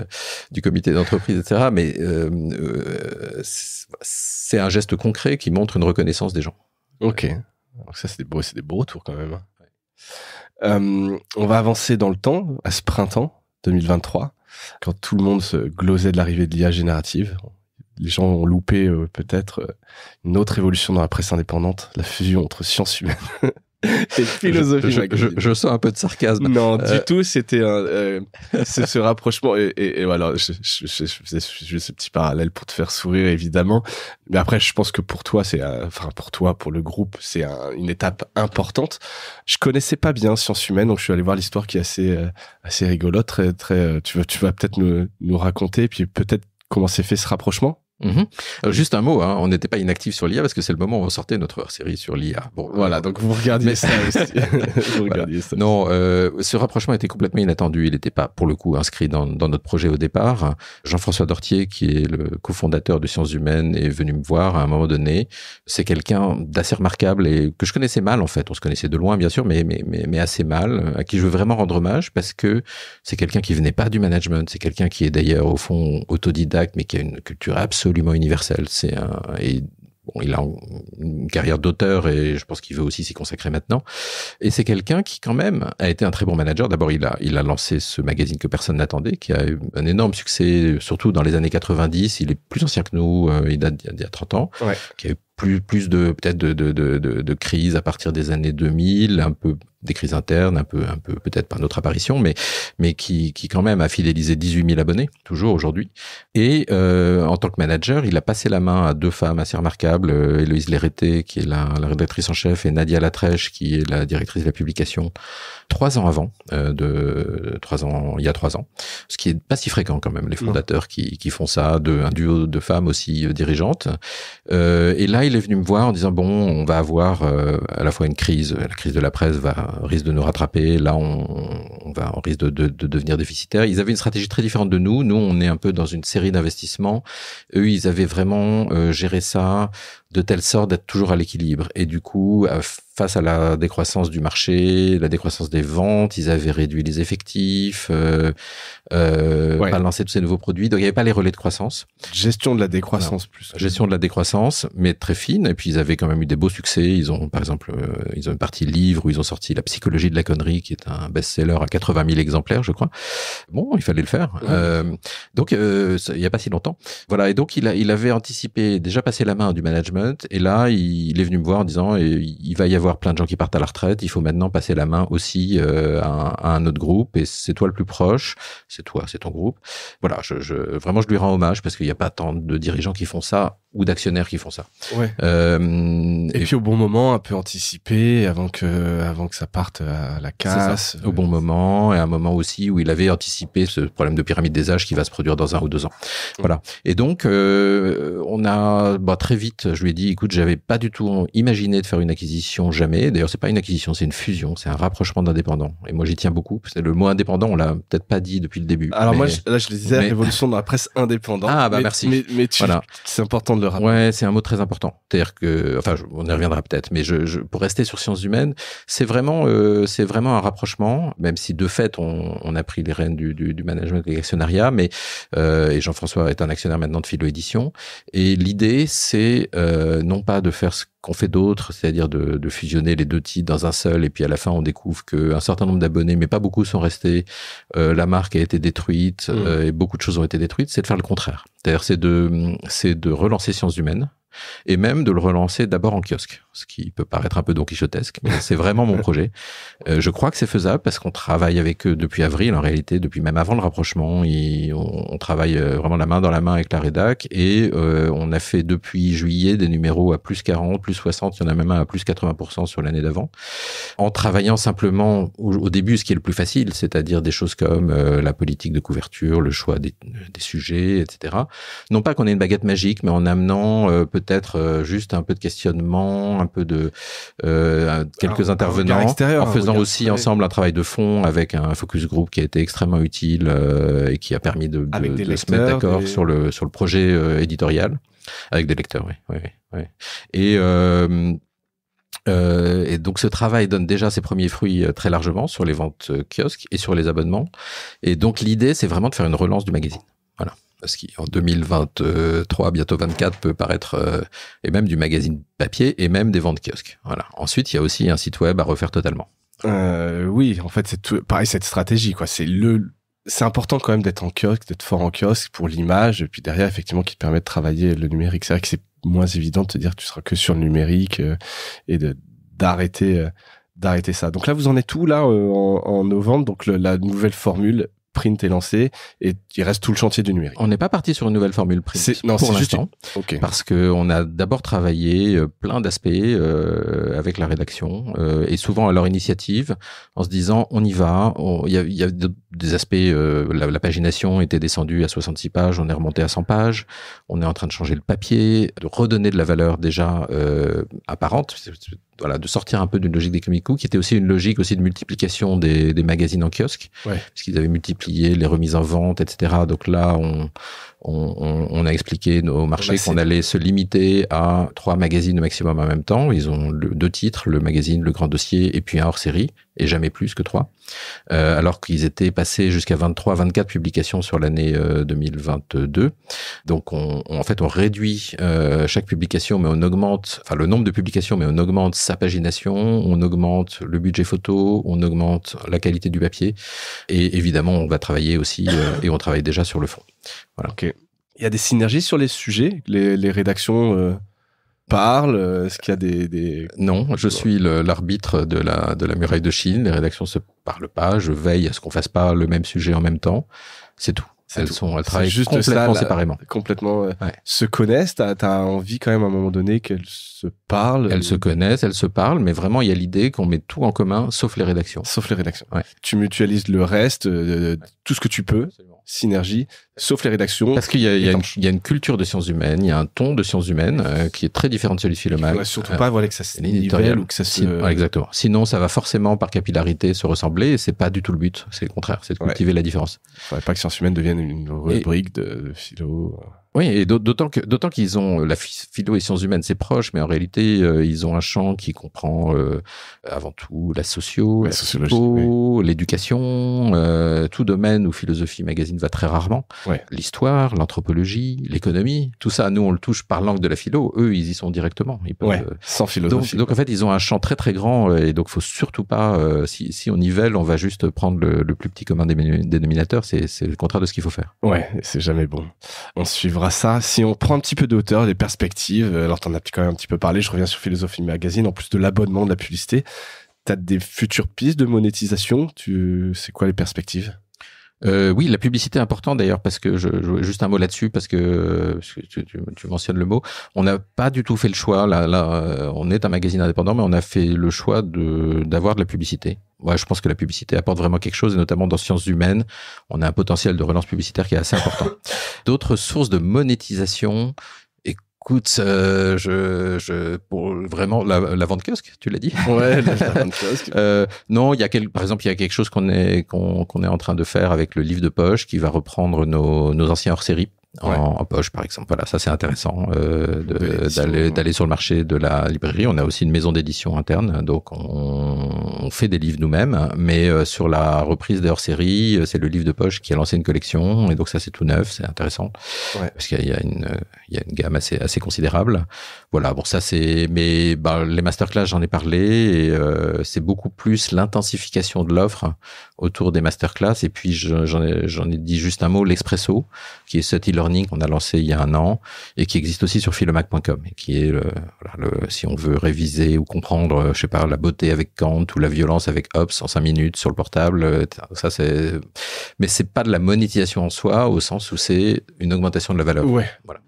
du comité d'entreprise, etc. Mais euh, euh, c'est un geste concret qui montre une reconnaissance des gens. Ok. ça, c'est des beaux, c'est des beaux retours quand même. Hein. Euh, on va avancer dans le temps, à ce printemps 2023, quand tout le monde se glosait de l'arrivée de l'IA générative les gens ont loupé euh, peut-être euh, une autre évolution dans la presse indépendante, la fusion entre sciences humaines et philosophie. Je, sens un peu de sarcasme. Non, du euh, tout. C'était ce rapprochement et, voilà, je, faisais ce petit parallèle pour te faire sourire évidemment. Mais après, je pense que pour toi, c'est enfin pour toi, pour le groupe, c'est une étape importante. Je connaissais pas bien sciences humaines, donc je suis allé voir l'histoire qui est assez assez rigolote, très très. Tu tu vas peut-être nous, nous raconter, puis peut-être comment s'est fait ce rapprochement Mhm. Euh, juste un mot, hein, on n'était pas inactif sur l'IA parce que c'est le moment où on sortait notre série sur l'IA. Bon, voilà, euh, donc vous regardez ça aussi. Non, euh, ce rapprochement était complètement inattendu. Il n'était pas, pour le coup, inscrit dans, dans notre projet au départ. Jean-François Dortier, qui est le cofondateur de Sciences Humaines, est venu me voir à un moment donné. C'est quelqu'un d'assez remarquable et que je connaissais mal, en fait. On se connaissait de loin, bien sûr, mais, mais, mais, mais assez mal, à qui je veux vraiment rendre hommage parce que c'est quelqu'un qui venait pas du management. C'est quelqu'un qui est d'ailleurs, au fond, autodidacte, mais qui a une culture absolue absolument universel. C'est un, et bon, il a une carrière d'auteur et je pense qu'il veut aussi s'y consacrer maintenant. Et c'est quelqu'un qui quand même a été un très bon manager. D'abord, il a il a lancé ce magazine que personne n'attendait, qui a eu un énorme succès, surtout dans les années 90. Il est plus ancien que nous. Euh, il date d'il y a 30 ans. Qui a eu plus plus de peut-être de, de, de, de, de crise à partir des années 2000, un peu des crises internes, un peu, un peu peut-être par notre apparition, mais, mais qui, qui quand même a fidélisé 18 000 abonnés, toujours aujourd'hui. Et euh, en tant que manager, il a passé la main à deux femmes assez remarquables, euh, Héloïse Léreté, qui est la, la rédactrice en chef, et Nadia Latrèche, qui est la directrice de la publication, trois ans avant, euh, de trois ans, il y a trois ans. Ce qui est pas si fréquent quand même, les mmh. fondateurs qui, qui font ça, de, un duo de femmes aussi euh, dirigeantes. Euh, et là, il est venu me voir en disant, bon, on va avoir à la fois une crise, la crise de la presse va risque de nous rattraper. Là, on, va, on risque de, de, devenir déficitaire. Ils avaient une stratégie très différente de nous. Nous, on est un peu dans une série d'investissements. Eux, ils avaient vraiment euh, géré ça de telle sorte d'être toujours à l'équilibre et du coup face à la décroissance du marché, la décroissance des ventes, ils avaient réduit les effectifs, euh, euh, pas lancé tous ces nouveaux produits. Donc, il n'y avait pas les relais de croissance. Gestion de la décroissance, plus. Gestion de la décroissance, mais très fine. Et puis, ils avaient quand même eu des beaux succès. Ils ont, par exemple, euh, ils ont une partie livre où ils ont sorti La psychologie de la connerie, qui est un best-seller à 80 000 exemplaires, je crois. Bon, il fallait le faire. Euh, donc, euh, il n'y a pas si longtemps. Voilà. Et donc, il, a, il avait anticipé, déjà passé la main du management. Et là, il, il est venu me voir en disant, il va y avoir voir plein de gens qui partent à la retraite, il faut maintenant passer la main aussi euh, à, un autre groupe, et c'est toi le plus proche, c'est toi, c'est ton groupe. Voilà, vraiment, je lui rends hommage, parce qu'il n'y a pas tant de dirigeants qui font ça, ou d'actionnaires qui font ça. Euh, et, puis au bon moment, un peu anticipé avant que avant que ça parte à la casse. Au bon moment et à un moment aussi où il avait anticipé ce problème de pyramide des âges qui va se produire dans un ou deux ans. Voilà. Et donc euh, on a bah, très vite, je lui ai dit, écoute, j'avais pas du tout imaginé de faire une acquisition jamais. D'ailleurs, c'est pas une acquisition, c'est une fusion, c'est un rapprochement d'indépendants. Et moi, j'y tiens beaucoup. C'est le mot indépendant, on l'a peut-être pas dit depuis le début. Alors moi, je, là, je le disais, révolution dans la presse indépendante. Ah bah merci. Mais, tu... voilà. c'est important de Ouais, c'est un mot très important. C'est-à-dire que, enfin, on y reviendra peut-être, mais je, pour rester sur sciences humaines, c'est vraiment, euh, c'est vraiment un rapprochement, même si de fait on, a pris les rênes du, management et de l'actionnariat, mais euh, et Jean-François est un actionnaire maintenant de Philo Édition. Et l'idée, c'est euh, non pas de faire ce qu'on fait d'autres, c'est-à-dire de, fusionner les deux titres dans un seul, et puis à la fin on découvre qu'un certain nombre d'abonnés, mais pas beaucoup, sont restés, euh, la marque a été détruite, mm. euh, et beaucoup de choses ont été détruites, c'est de faire le contraire. C'est-à-dire c'est de, de relancer Sciences Humaines, et même de le relancer d'abord en kiosque ce qui peut paraître un peu don quichotesque, mais c'est vraiment mon projet. Euh, je crois que c'est faisable parce qu'on travaille avec eux depuis avril, en réalité, depuis même avant le rapprochement. et on, travaille euh, vraiment la main dans la main avec la rédac et euh, on a fait depuis juillet des numéros à plus 40, plus 60, il y en a même un à plus 80% sur l'année d'avant. En travaillant simplement au, début, ce qui est le plus facile, c'est-à-dire des choses comme euh, la politique de couverture, le choix des, euh, des sujets, etc. Non pas qu'on ait une baguette magique, mais en amenant peut-être juste un peu de questionnement, un peu de euh, quelques intervenants, en faisant aussi ensemble un travail de fond avec un focus group qui a été extrêmement utile euh, et qui a permis de, de, se mettre d'accord sur le sur le projet euh, éditorial avec des lecteurs, oui, oui, oui. Et euh, euh, et donc ce travail donne déjà ses premiers fruits très largement sur les ventes kiosques et sur les abonnements. Et donc l'idée, c'est vraiment de faire une relance du magazine ce qui en 2023, bientôt 24, peut paraître, euh, et même du magazine papier et même des ventes kiosques. Voilà. Ensuite, il y a aussi un site web à refaire totalement. Euh, oui, en fait, c'est pareil, cette stratégie, quoi. C'est le, c'est important quand même d'être en kiosque, d'être fort en kiosque pour l'image, et puis derrière, effectivement, qui te permet de travailler le numérique. C'est vrai que c'est moins évident de te dire que tu seras que sur le numérique euh, et de, d'arrêter, d'arrêter ça. Donc là, vous en êtes où, là, en, novembre? Donc la nouvelle formule print est lancé et il reste tout le chantier du numérique. On n'est pas parti sur une nouvelle formule print non, pour l'instant, parce que on a d'abord travaillé euh, plein d'aspects euh, avec la rédaction euh, et souvent à leur initiative, en se disant on y va. Il y, a, des aspects, la, la, pagination était descendue à 66 pages, on est remonté à 100 pages. On est en train de changer le papier, de redonner de la valeur déjà apparente voilà, de sortir un peu d'une logique des comics qui était aussi une logique aussi de multiplication des, des magazines en kiosque, parce qu'ils avaient multiplié les remises en vente, etc. Donc là, on, on, a expliqué au marchés qu'on allait se limiter à trois magazines au maximum en même temps. Ils ont deux titres, le magazine, le grand dossier et puis un hors série, et jamais plus que trois. Euh, alors qu'ils étaient passés jusqu'à 23, 24 publications sur l'année 2022. Euh, Donc, on, en fait, on réduit euh, chaque publication, mais on augmente, enfin, le nombre de publications, mais on augmente sa pagination, on augmente le budget photo, on augmente la qualité du papier. Et évidemment, on va travailler aussi, et on travaille déjà sur le fond. Voilà. Il y a des synergies sur les sujets, les, rédactions euh, parlent. Euh, ce qu'il a des, Non, je suis l'arbitre de la de la muraille de Chine. Les rédactions se parlent pas. Je veille à ce qu'on fasse pas le même sujet en même temps. C'est tout. Elles sont, travaillent juste complètement séparément. Complètement. Euh, se connaissent. tu as envie quand même à un moment donné qu'elles se parlent. Elles se connaissent, elles se parlent, mais vraiment il y a l'idée qu'on met tout en commun, sauf les rédactions. Sauf les rédactions. Tu mutualises le reste, tout ce que tu peux synergie, sauf les rédactions. Parce qu'il y, a une culture de sciences humaines, il y a un ton de sciences humaines euh, qui est très différent de celui de Philomène. surtout euh, pas voilà, que ça se nivelle ou que ça se... exactement. Sinon, ça va forcément par capillarité se ressembler et c'est pas du tout le but. C'est le contraire, c'est de cultiver la différence. Il faudrait pas que sciences humaines deviennent une rubrique de philo. Euh. Oui, et d'autant que d'autant qu'ils ont euh, la philo et sciences humaines, c'est proche, mais en réalité, euh, ils ont un champ qui comprend euh, avant tout la socio, la, sociologie, l'éducation, tout domaine où philosophie magazine va très rarement. L'histoire, l'anthropologie, l'économie, tout ça, nous on le touche par l'angle de la philo. Eux, ils y sont directement. Ils peuvent, sans philosophie. Donc, en fait, ils ont un champ très très grand, et donc faut surtout pas. si, si on nivelle, on va juste prendre le, plus petit commun dénominateur. C'est le contraire de ce qu'il faut faire. Ouais, c'est jamais bon. On suivra ça. Si on prend un petit peu de hauteur, des perspectives, euh, alors en as quand même un petit peu parlé, je reviens sur Philosophie Magazine, en plus de l'abonnement, de la publicité, tu as des futures pistes de monétisation, tu, c'est quoi les perspectives euh, oui, la publicité est importante d'ailleurs parce que je, je, juste un mot là-dessus parce que, euh, tu, mentionnes le mot. On n'a pas du tout fait le choix. Là, là, euh, on est un magazine indépendant, mais on a fait le choix de d'avoir de la publicité. je pense que la publicité apporte vraiment quelque chose, et notamment dans sciences humaines, on a un potentiel de relance publicitaire qui est assez important. D'autres sources de monétisation, Écoute, euh, je, je, pour vraiment la, la vente kiosque, tu l'as dit. Ouais, la, vente kiosque. Euh, non, il y a par exemple, il y a quelque chose qu'on est qu'on qu'on est en train de faire avec le livre de poche qui va reprendre nos, nos anciens hors-série en, poche, par exemple. Voilà, ça c'est intéressant euh, d'aller sur le marché de la librairie. On a aussi une maison d'édition interne, donc on, fait des livres nous-mêmes, mais euh, sur la reprise des hors-série, euh, c'est le livre de poche qui a lancé une collection, et donc ça c'est tout neuf, c'est intéressant, parce qu'il y, a une, une gamme assez, assez considérable. Voilà, bon ça c'est, mais bah, les masterclass j'en ai parlé, et euh, c'est beaucoup plus l'intensification de l'offre autour des masterclass. Et puis, j'en ai, ai, dit juste un mot, l'Expresso, qui est cet e-learning qu'on a lancé il y a un an et qui existe aussi sur philomac.com et qui est, le, si on veut réviser ou comprendre, euh, je sais pas, la beauté avec Kant ou la violence avec Hobbes en cinq minutes sur le portable, euh, ça c'est, mais c'est pas de la monétisation en soi au sens où c'est une augmentation de la valeur.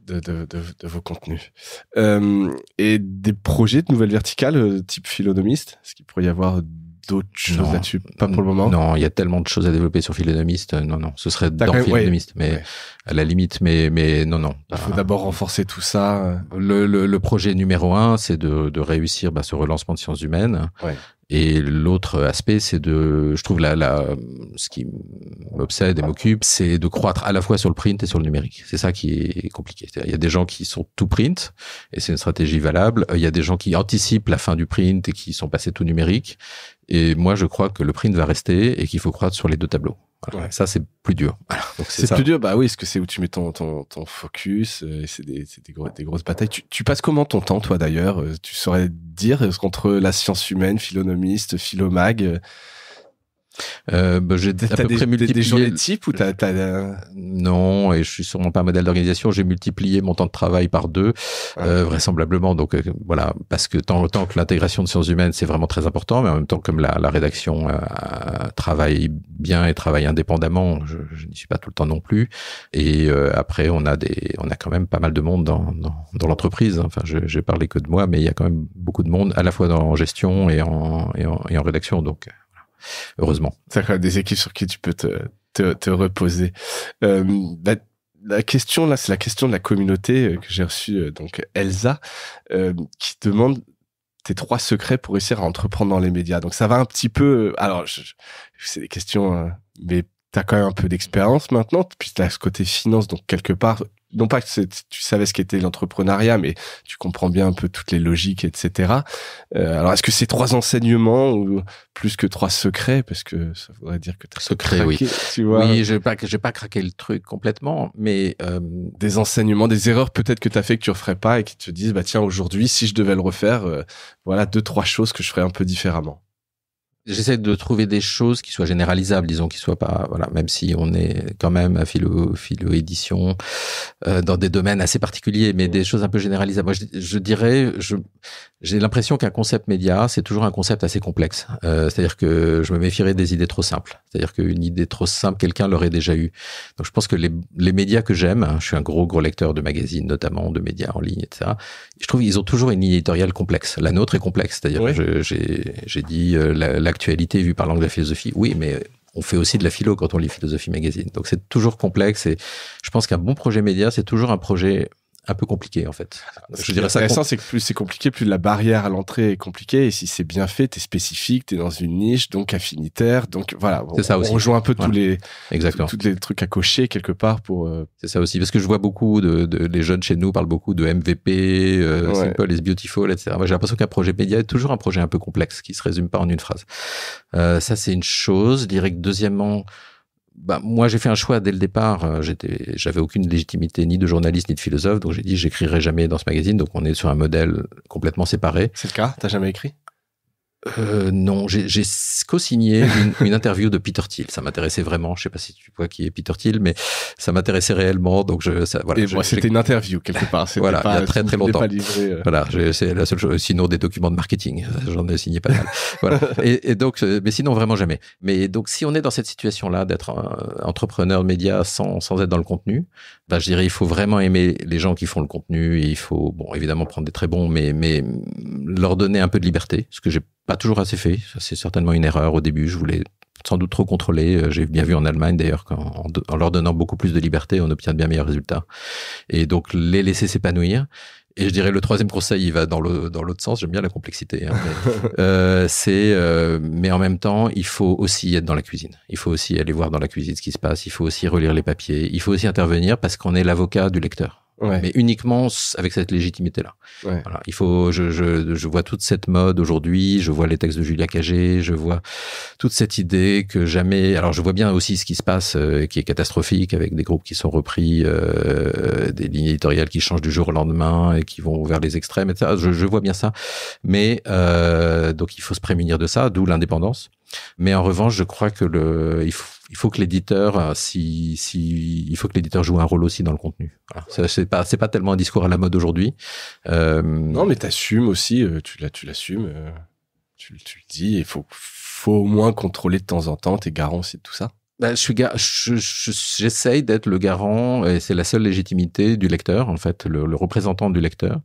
De, vos contenus. Euh, et des projets de nouvelles verticales type philonomiste, ce qu'il pourrait y avoir d'autres choses là-dessus Pas pour le moment. Non, il y a tellement de choses à développer sur Philonomist. Euh, non, non, ce serait dans Philonomist, mais à la limite, mais mais non, non. Il faut d'abord renforcer tout ça. Le, le, le projet numéro un, c'est de, de réussir bah, ce relancement de sciences humaines. Ouais. Et l'autre aspect, c'est de, je trouve là, là, ce qui m'obsède et m'occupe, c'est de croître à la fois sur le print et sur le numérique. C'est ça qui est compliqué. il y a des gens qui sont tout print et c'est une stratégie valable. Il y a des gens qui anticipent la fin du print et qui sont passés tout numérique. Et moi, je crois que le print va rester et qu'il faut croître sur les deux tableaux. Ça, c'est plus dur. c'est plus dur, bah oui, parce que c'est où tu mets ton, focus, euh, et c'est des, grosses batailles. Tu, passes comment ton temps, toi, d'ailleurs euh, Tu saurais dire, entre la science humaine, philonomiste, philomag, euh, euh, bah, J'ai à peu près multiplié... des journées types ou t'as, Non, et je suis sûrement pas un modèle d'organisation. J'ai multiplié mon temps de travail par deux, ah. euh, vraisemblablement. Donc euh, voilà, parce que tant, tant que l'intégration de sciences humaines, c'est vraiment très important, mais en même temps, comme la, la rédaction euh, travaille bien et travaille indépendamment, je, je n'y suis pas tout le temps non plus. Et euh, après, on a, des, on a quand même pas mal de monde dans, dans, dans l'entreprise. Enfin, j'ai parlé que de moi, mais il y a quand même beaucoup de monde, à la fois dans en gestion et et en, et en rédaction. Donc heureusement. même des équipes sur qui tu peux te, reposer. Euh, la, question là, c'est la question de la communauté euh, que j'ai reçue, euh, donc Elsa, qui demande tes trois secrets pour réussir à entreprendre dans les médias. Donc ça va un petit peu. Alors, c'est des questions, mais tu as quand même un peu d'expérience maintenant, puis tu as ce côté finance, donc quelque part, non pas que tu savais ce qu'était l'entrepreneuriat, mais tu comprends bien un peu toutes les logiques, etc. Euh, alors, est-ce que c'est trois enseignements ou plus que trois secrets Parce que ça voudrait dire que tu as secret, craqué, oui. tu vois. Oui, je n'ai pas, pas, craqué le truc complètement, mais... Euh, des enseignements, des erreurs peut-être que tu as fait que tu ne referais pas et qui te disent, bah tiens, aujourd'hui, si je devais le refaire, euh, voilà deux, trois choses que je ferais un peu différemment. J'essaie de trouver des choses qui soient généralisables, disons, qui soient pas, voilà, même si on est quand même à philo, philo édition, euh, dans des domaines assez particuliers, mais des choses un peu généralisables. Moi, je, dirais, je, j'ai l'impression qu'un concept média, c'est toujours un concept assez complexe. Euh, c'est-à-dire que je me méfierais des idées trop simples. C'est-à-dire qu'une idée trop simple, quelqu'un l'aurait déjà eu. Donc, je pense que les, les médias que j'aime, hein, je suis un gros, gros lecteur de magazines, notamment de médias en ligne, etc. Je trouve qu'ils ont toujours une éditoriale complexe. La nôtre est complexe. C'est-à-dire que j'ai, j'ai dit euh, la Vu par l'angle de la philosophie. Oui, mais on fait aussi de la philo quand on lit Philosophie Magazine. Donc c'est toujours complexe et je pense qu'un bon projet média, c'est toujours un projet un peu compliqué en fait. Ah, je dirais intéressant, c'est que plus c'est compliqué, plus la barrière à l'entrée est compliquée. Et si c'est bien fait, t'es spécifique, t'es dans une niche, donc affinitaire. Donc voilà, on, ça aussi. on rejoint un peu tous les Exactement. Tous, les trucs à cocher quelque part pour. Euh, c'est ça aussi, parce que je vois beaucoup de, les jeunes chez nous parlent beaucoup de MVP, euh, simple is beautiful, etc. Moi, j'ai l'impression qu'un projet média est toujours un projet un peu complexe qui se résume pas en une phrase. Euh, ça, c'est une chose. Je dirais que deuxièmement bah, moi, j'ai fait un choix dès le départ. Euh, j'étais, j'avais aucune légitimité ni de journaliste ni de philosophe, donc j'ai dit j'écrirai jamais dans ce magazine. Donc on est sur un modèle complètement séparé. C'est le cas T'as jamais écrit euh, non, j'ai co-signé une, interview de Peter Thiel. Ça m'intéressait vraiment. Je sais pas si tu vois qui est Peter Thiel, mais ça m'intéressait réellement. Donc je, ça, voilà. Et moi, c'était une interview quelque part. Voilà, il y a très très longtemps. Euh. Voilà, c'est la seule chose. Sinon, des documents de marketing, euh, j'en ai signé pas mal. voilà. Et, donc, mais sinon, vraiment jamais. Mais donc, si on est dans cette situation-là d'être entrepreneur de médias sans, sans être dans le contenu, ben, je dirais, il faut vraiment aimer les gens qui font le contenu. il faut, bon, évidemment, prendre des très bons, mais mais mm, leur donner un peu de liberté, ce que j'ai pas toujours assez fait. C'est certainement une erreur. Au début, je voulais sans doute trop contrôler, euh, J'ai bien vu en Allemagne d'ailleurs qu'en leur donnant beaucoup plus de liberté, on obtient de bien meilleurs résultats. Et donc les laisser s'épanouir. Et je dirais le troisième conseil, il va dans l'autre sens. J'aime bien la complexité. Hein, euh, c'est euh, mais en même temps, il faut aussi être dans la cuisine. Il faut aussi aller voir dans la cuisine ce qui se passe. Il faut aussi relire les papiers. Il faut aussi intervenir parce qu'on est l'avocat du lecteur mais uniquement avec cette légitimité-là. Voilà, il faut, je, je, je, vois toute cette mode aujourd'hui, je vois les textes de Julia Cagé, je vois toute cette idée que jamais. Alors, je vois bien aussi ce qui se passe, euh, qui est catastrophique, avec des groupes qui sont repris, euh, des lignes éditoriales qui changent du jour au lendemain et qui vont vers les extrêmes, etc. Je, je vois bien ça, mais euh, donc il faut se prémunir de ça, d'où l'indépendance. Mais en revanche, je crois que le, il faut, il faut que l'éditeur, euh, si, si, il faut que l'éditeur joue un rôle aussi dans le contenu. Voilà. C'est pas, c'est pas tellement un discours à la mode aujourd'hui. Euh, non, mais t'assumes aussi, euh, tu, tu l'assumes, euh, tu, tu le dis. Il faut, faut au moins contrôler de temps en temps. T'es garant aussi de tout ça. Bah, je suis j'essaye d'être le garant et c'est la seule légitimité du lecteur en fait, le, représentant du lecteur,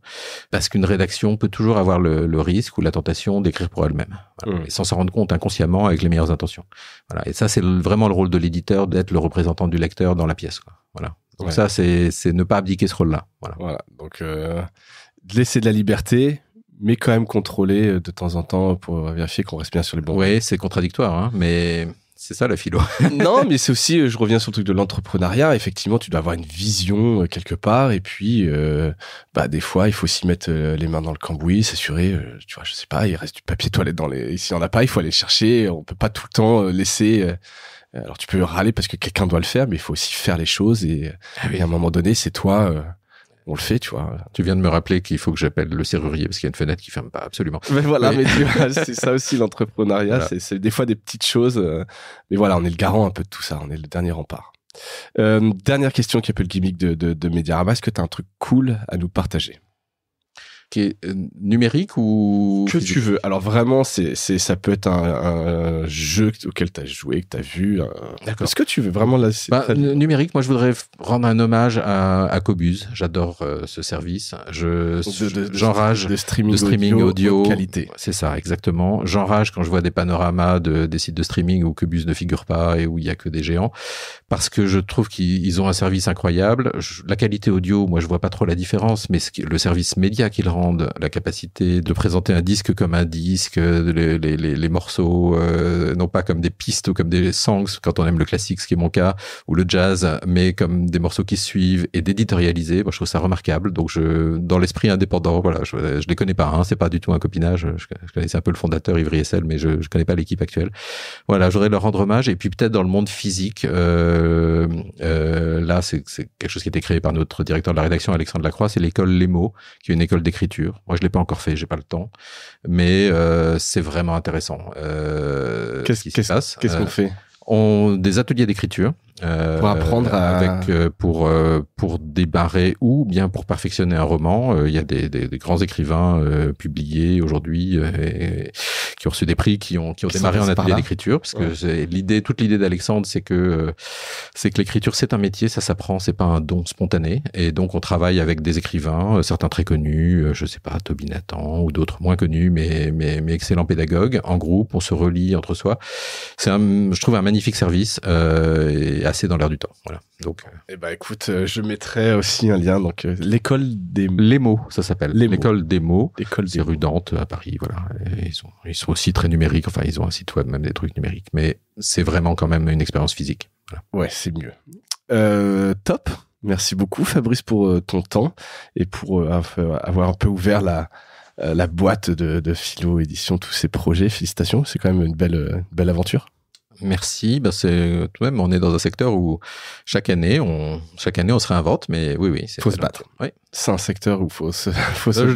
parce qu'une rédaction peut toujours avoir le, risque ou la tentation d'écrire pour elle-même, voilà, mmh. sans s'en rendre compte inconsciemment avec les meilleures intentions. Voilà, et ça c'est vraiment le rôle de l'éditeur d'être le représentant du lecteur dans la pièce. Voilà. Donc ça c'est ne pas abdiquer ce rôle-là. Voilà. voilà. Donc euh, laisser de la liberté, mais quand même contrôler euh, de temps en temps pour vérifier qu'on reste bien sur les bons. Oui, c'est contradictoire, hein, mais c'est ça la philo. non, mais c'est aussi, euh, je reviens sur le truc de l'entrepreneuriat. Effectivement, tu dois avoir une vision euh, quelque part, et puis, euh, bah, des fois, il faut aussi mettre les mains dans le cambouis, s'assurer. tu vois, je sais pas, il reste du papier toilette dans les. S'il n'y en a pas, il faut aller chercher. On peut pas tout le temps laisser. alors, tu peux râler parce que quelqu'un doit le faire, mais il faut aussi faire les choses. Et, ah et à un moment donné, c'est toi on le fait, tu vois. Tu viens de me rappeler qu'il faut que j'appelle le serrurier parce qu'il y a une fenêtre qui ferme pas, absolument. Mais voilà, c'est ça aussi l'entrepreneuriat, c'est des fois des petites choses. Euh, mais voilà, on est le garant un peu de tout ça, on est le dernier rempart. Euh, dernière question qui est un peu le gimmick de, de, de Mediarama, est-ce que tu as un truc cool à nous partager qui est euh, numérique ou que tu veux. Alors vraiment, c'est ça peut être un, jeu auquel tu as joué, que tu as vu. Est-ce que tu veux vraiment la bah, Numérique, moi je voudrais rendre un hommage à, à Cobuz. J'adore euh, ce service. Je j'enrage de, streaming, audio, qualité. C'est ça, exactement. J'enrage quand je vois des panoramas de des sites de streaming où Cobuz ne figure pas et où il y a que des géants parce que je trouve qu'ils ont un service incroyable. la qualité audio, moi je vois pas trop la différence, mais le service média qu'ils rendent la capacité de présenter un disque comme un disque, les, les, morceaux, euh, non pas comme des pistes ou comme des songs, quand on aime le classique, ce qui est mon cas, ou le jazz, mais comme des morceaux qui suivent et d'éditorialiser. Moi, je trouve ça remarquable. Donc, je, dans l'esprit indépendant, voilà, je, je les connais pas, hein, c'est pas du tout un copinage. Je, connaissais un peu le fondateur Ivry Essel, mais je, je connais pas l'équipe actuelle. Voilà, j'aurais leur rendre hommage. Et puis, peut-être dans le monde physique, euh, euh, là, c'est quelque chose qui a été créé par notre directeur de la rédaction, Alexandre Lacroix, c'est l'école Les Mots, qui est une école d'écriture moi, je l'ai pas encore fait, j'ai pas le temps, mais euh, c'est vraiment intéressant. Euh, qu'est-ce qui se Qu'est-ce qu'on euh, fait on, Des ateliers d'écriture. Euh, pour apprendre avec euh, pour euh, pour débarrer ou bien pour perfectionner un roman. Il y a des, des, grands écrivains publiés aujourd'hui qui ont reçu des prix, qui ont qui ont démarré en atelier d'écriture parce que l'idée, toute l'idée d'Alexandre, c'est que c'est que l'écriture c'est un métier, ça s'apprend, c'est pas un don spontané. Et donc on travaille avec des écrivains, certains très connus, je sais pas, Toby Nathan ou d'autres moins connus, mais mais mais excellents pédagogues. En groupe, on se relie entre soi. C'est je trouve un magnifique service. Euh, dans l'air du temps. Voilà. Donc, euh, eh ben, écoute, euh, je mettrai aussi un lien. Donc, euh, l'école des les mots, ça s'appelle. L'école des mots. L'école des à Paris. Voilà. ils, ont, ils sont aussi très numériques. Enfin, ils ont un site web, même des trucs numériques. Mais c'est vraiment quand même une expérience physique. Ouais, c'est mieux. top. Merci beaucoup, Fabrice, pour ton temps et pour avoir un peu ouvert la, la boîte de, de Philo Édition, tous ces projets. Félicitations. C'est quand même une belle, une belle aventure. Merci. Ben c'est euh, toi-même, on est dans un secteur où chaque année, on, chaque année, on se réinvente, mais oui, oui. c'est faut se battre. Oui. C'est un secteur où faut se,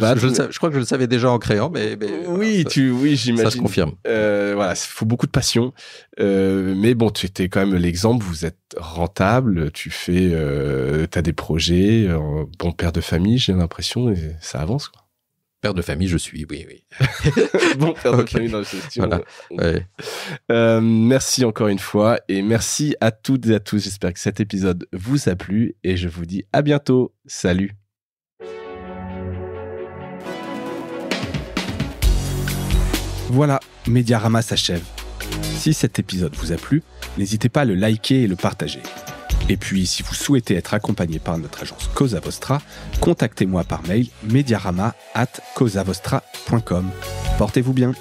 battre. Je, crois que je le savais déjà en créant, mais. oui, ça, tu, oui, j'imagine. Ça se confirme. Euh, voilà, il faut beaucoup de passion. Euh, mais bon, tu étais quand même l'exemple, vous êtes rentable, tu fais, tu as des projets, bon père de famille, j'ai l'impression, et ça avance, quoi de famille, je suis, oui, oui. bon père dans euh, merci encore une fois et merci à toutes et à tous. J'espère que cet épisode vous a plu et je vous dis à bientôt. Salut. Voilà, Mediarama s'achève. Si cet épisode vous a plu, n'hésitez pas à le liker et le partager. Et puis, si vous souhaitez être accompagné par notre agence Cosa Vostra, contactez-moi par mail mediarama at Portez-vous bien.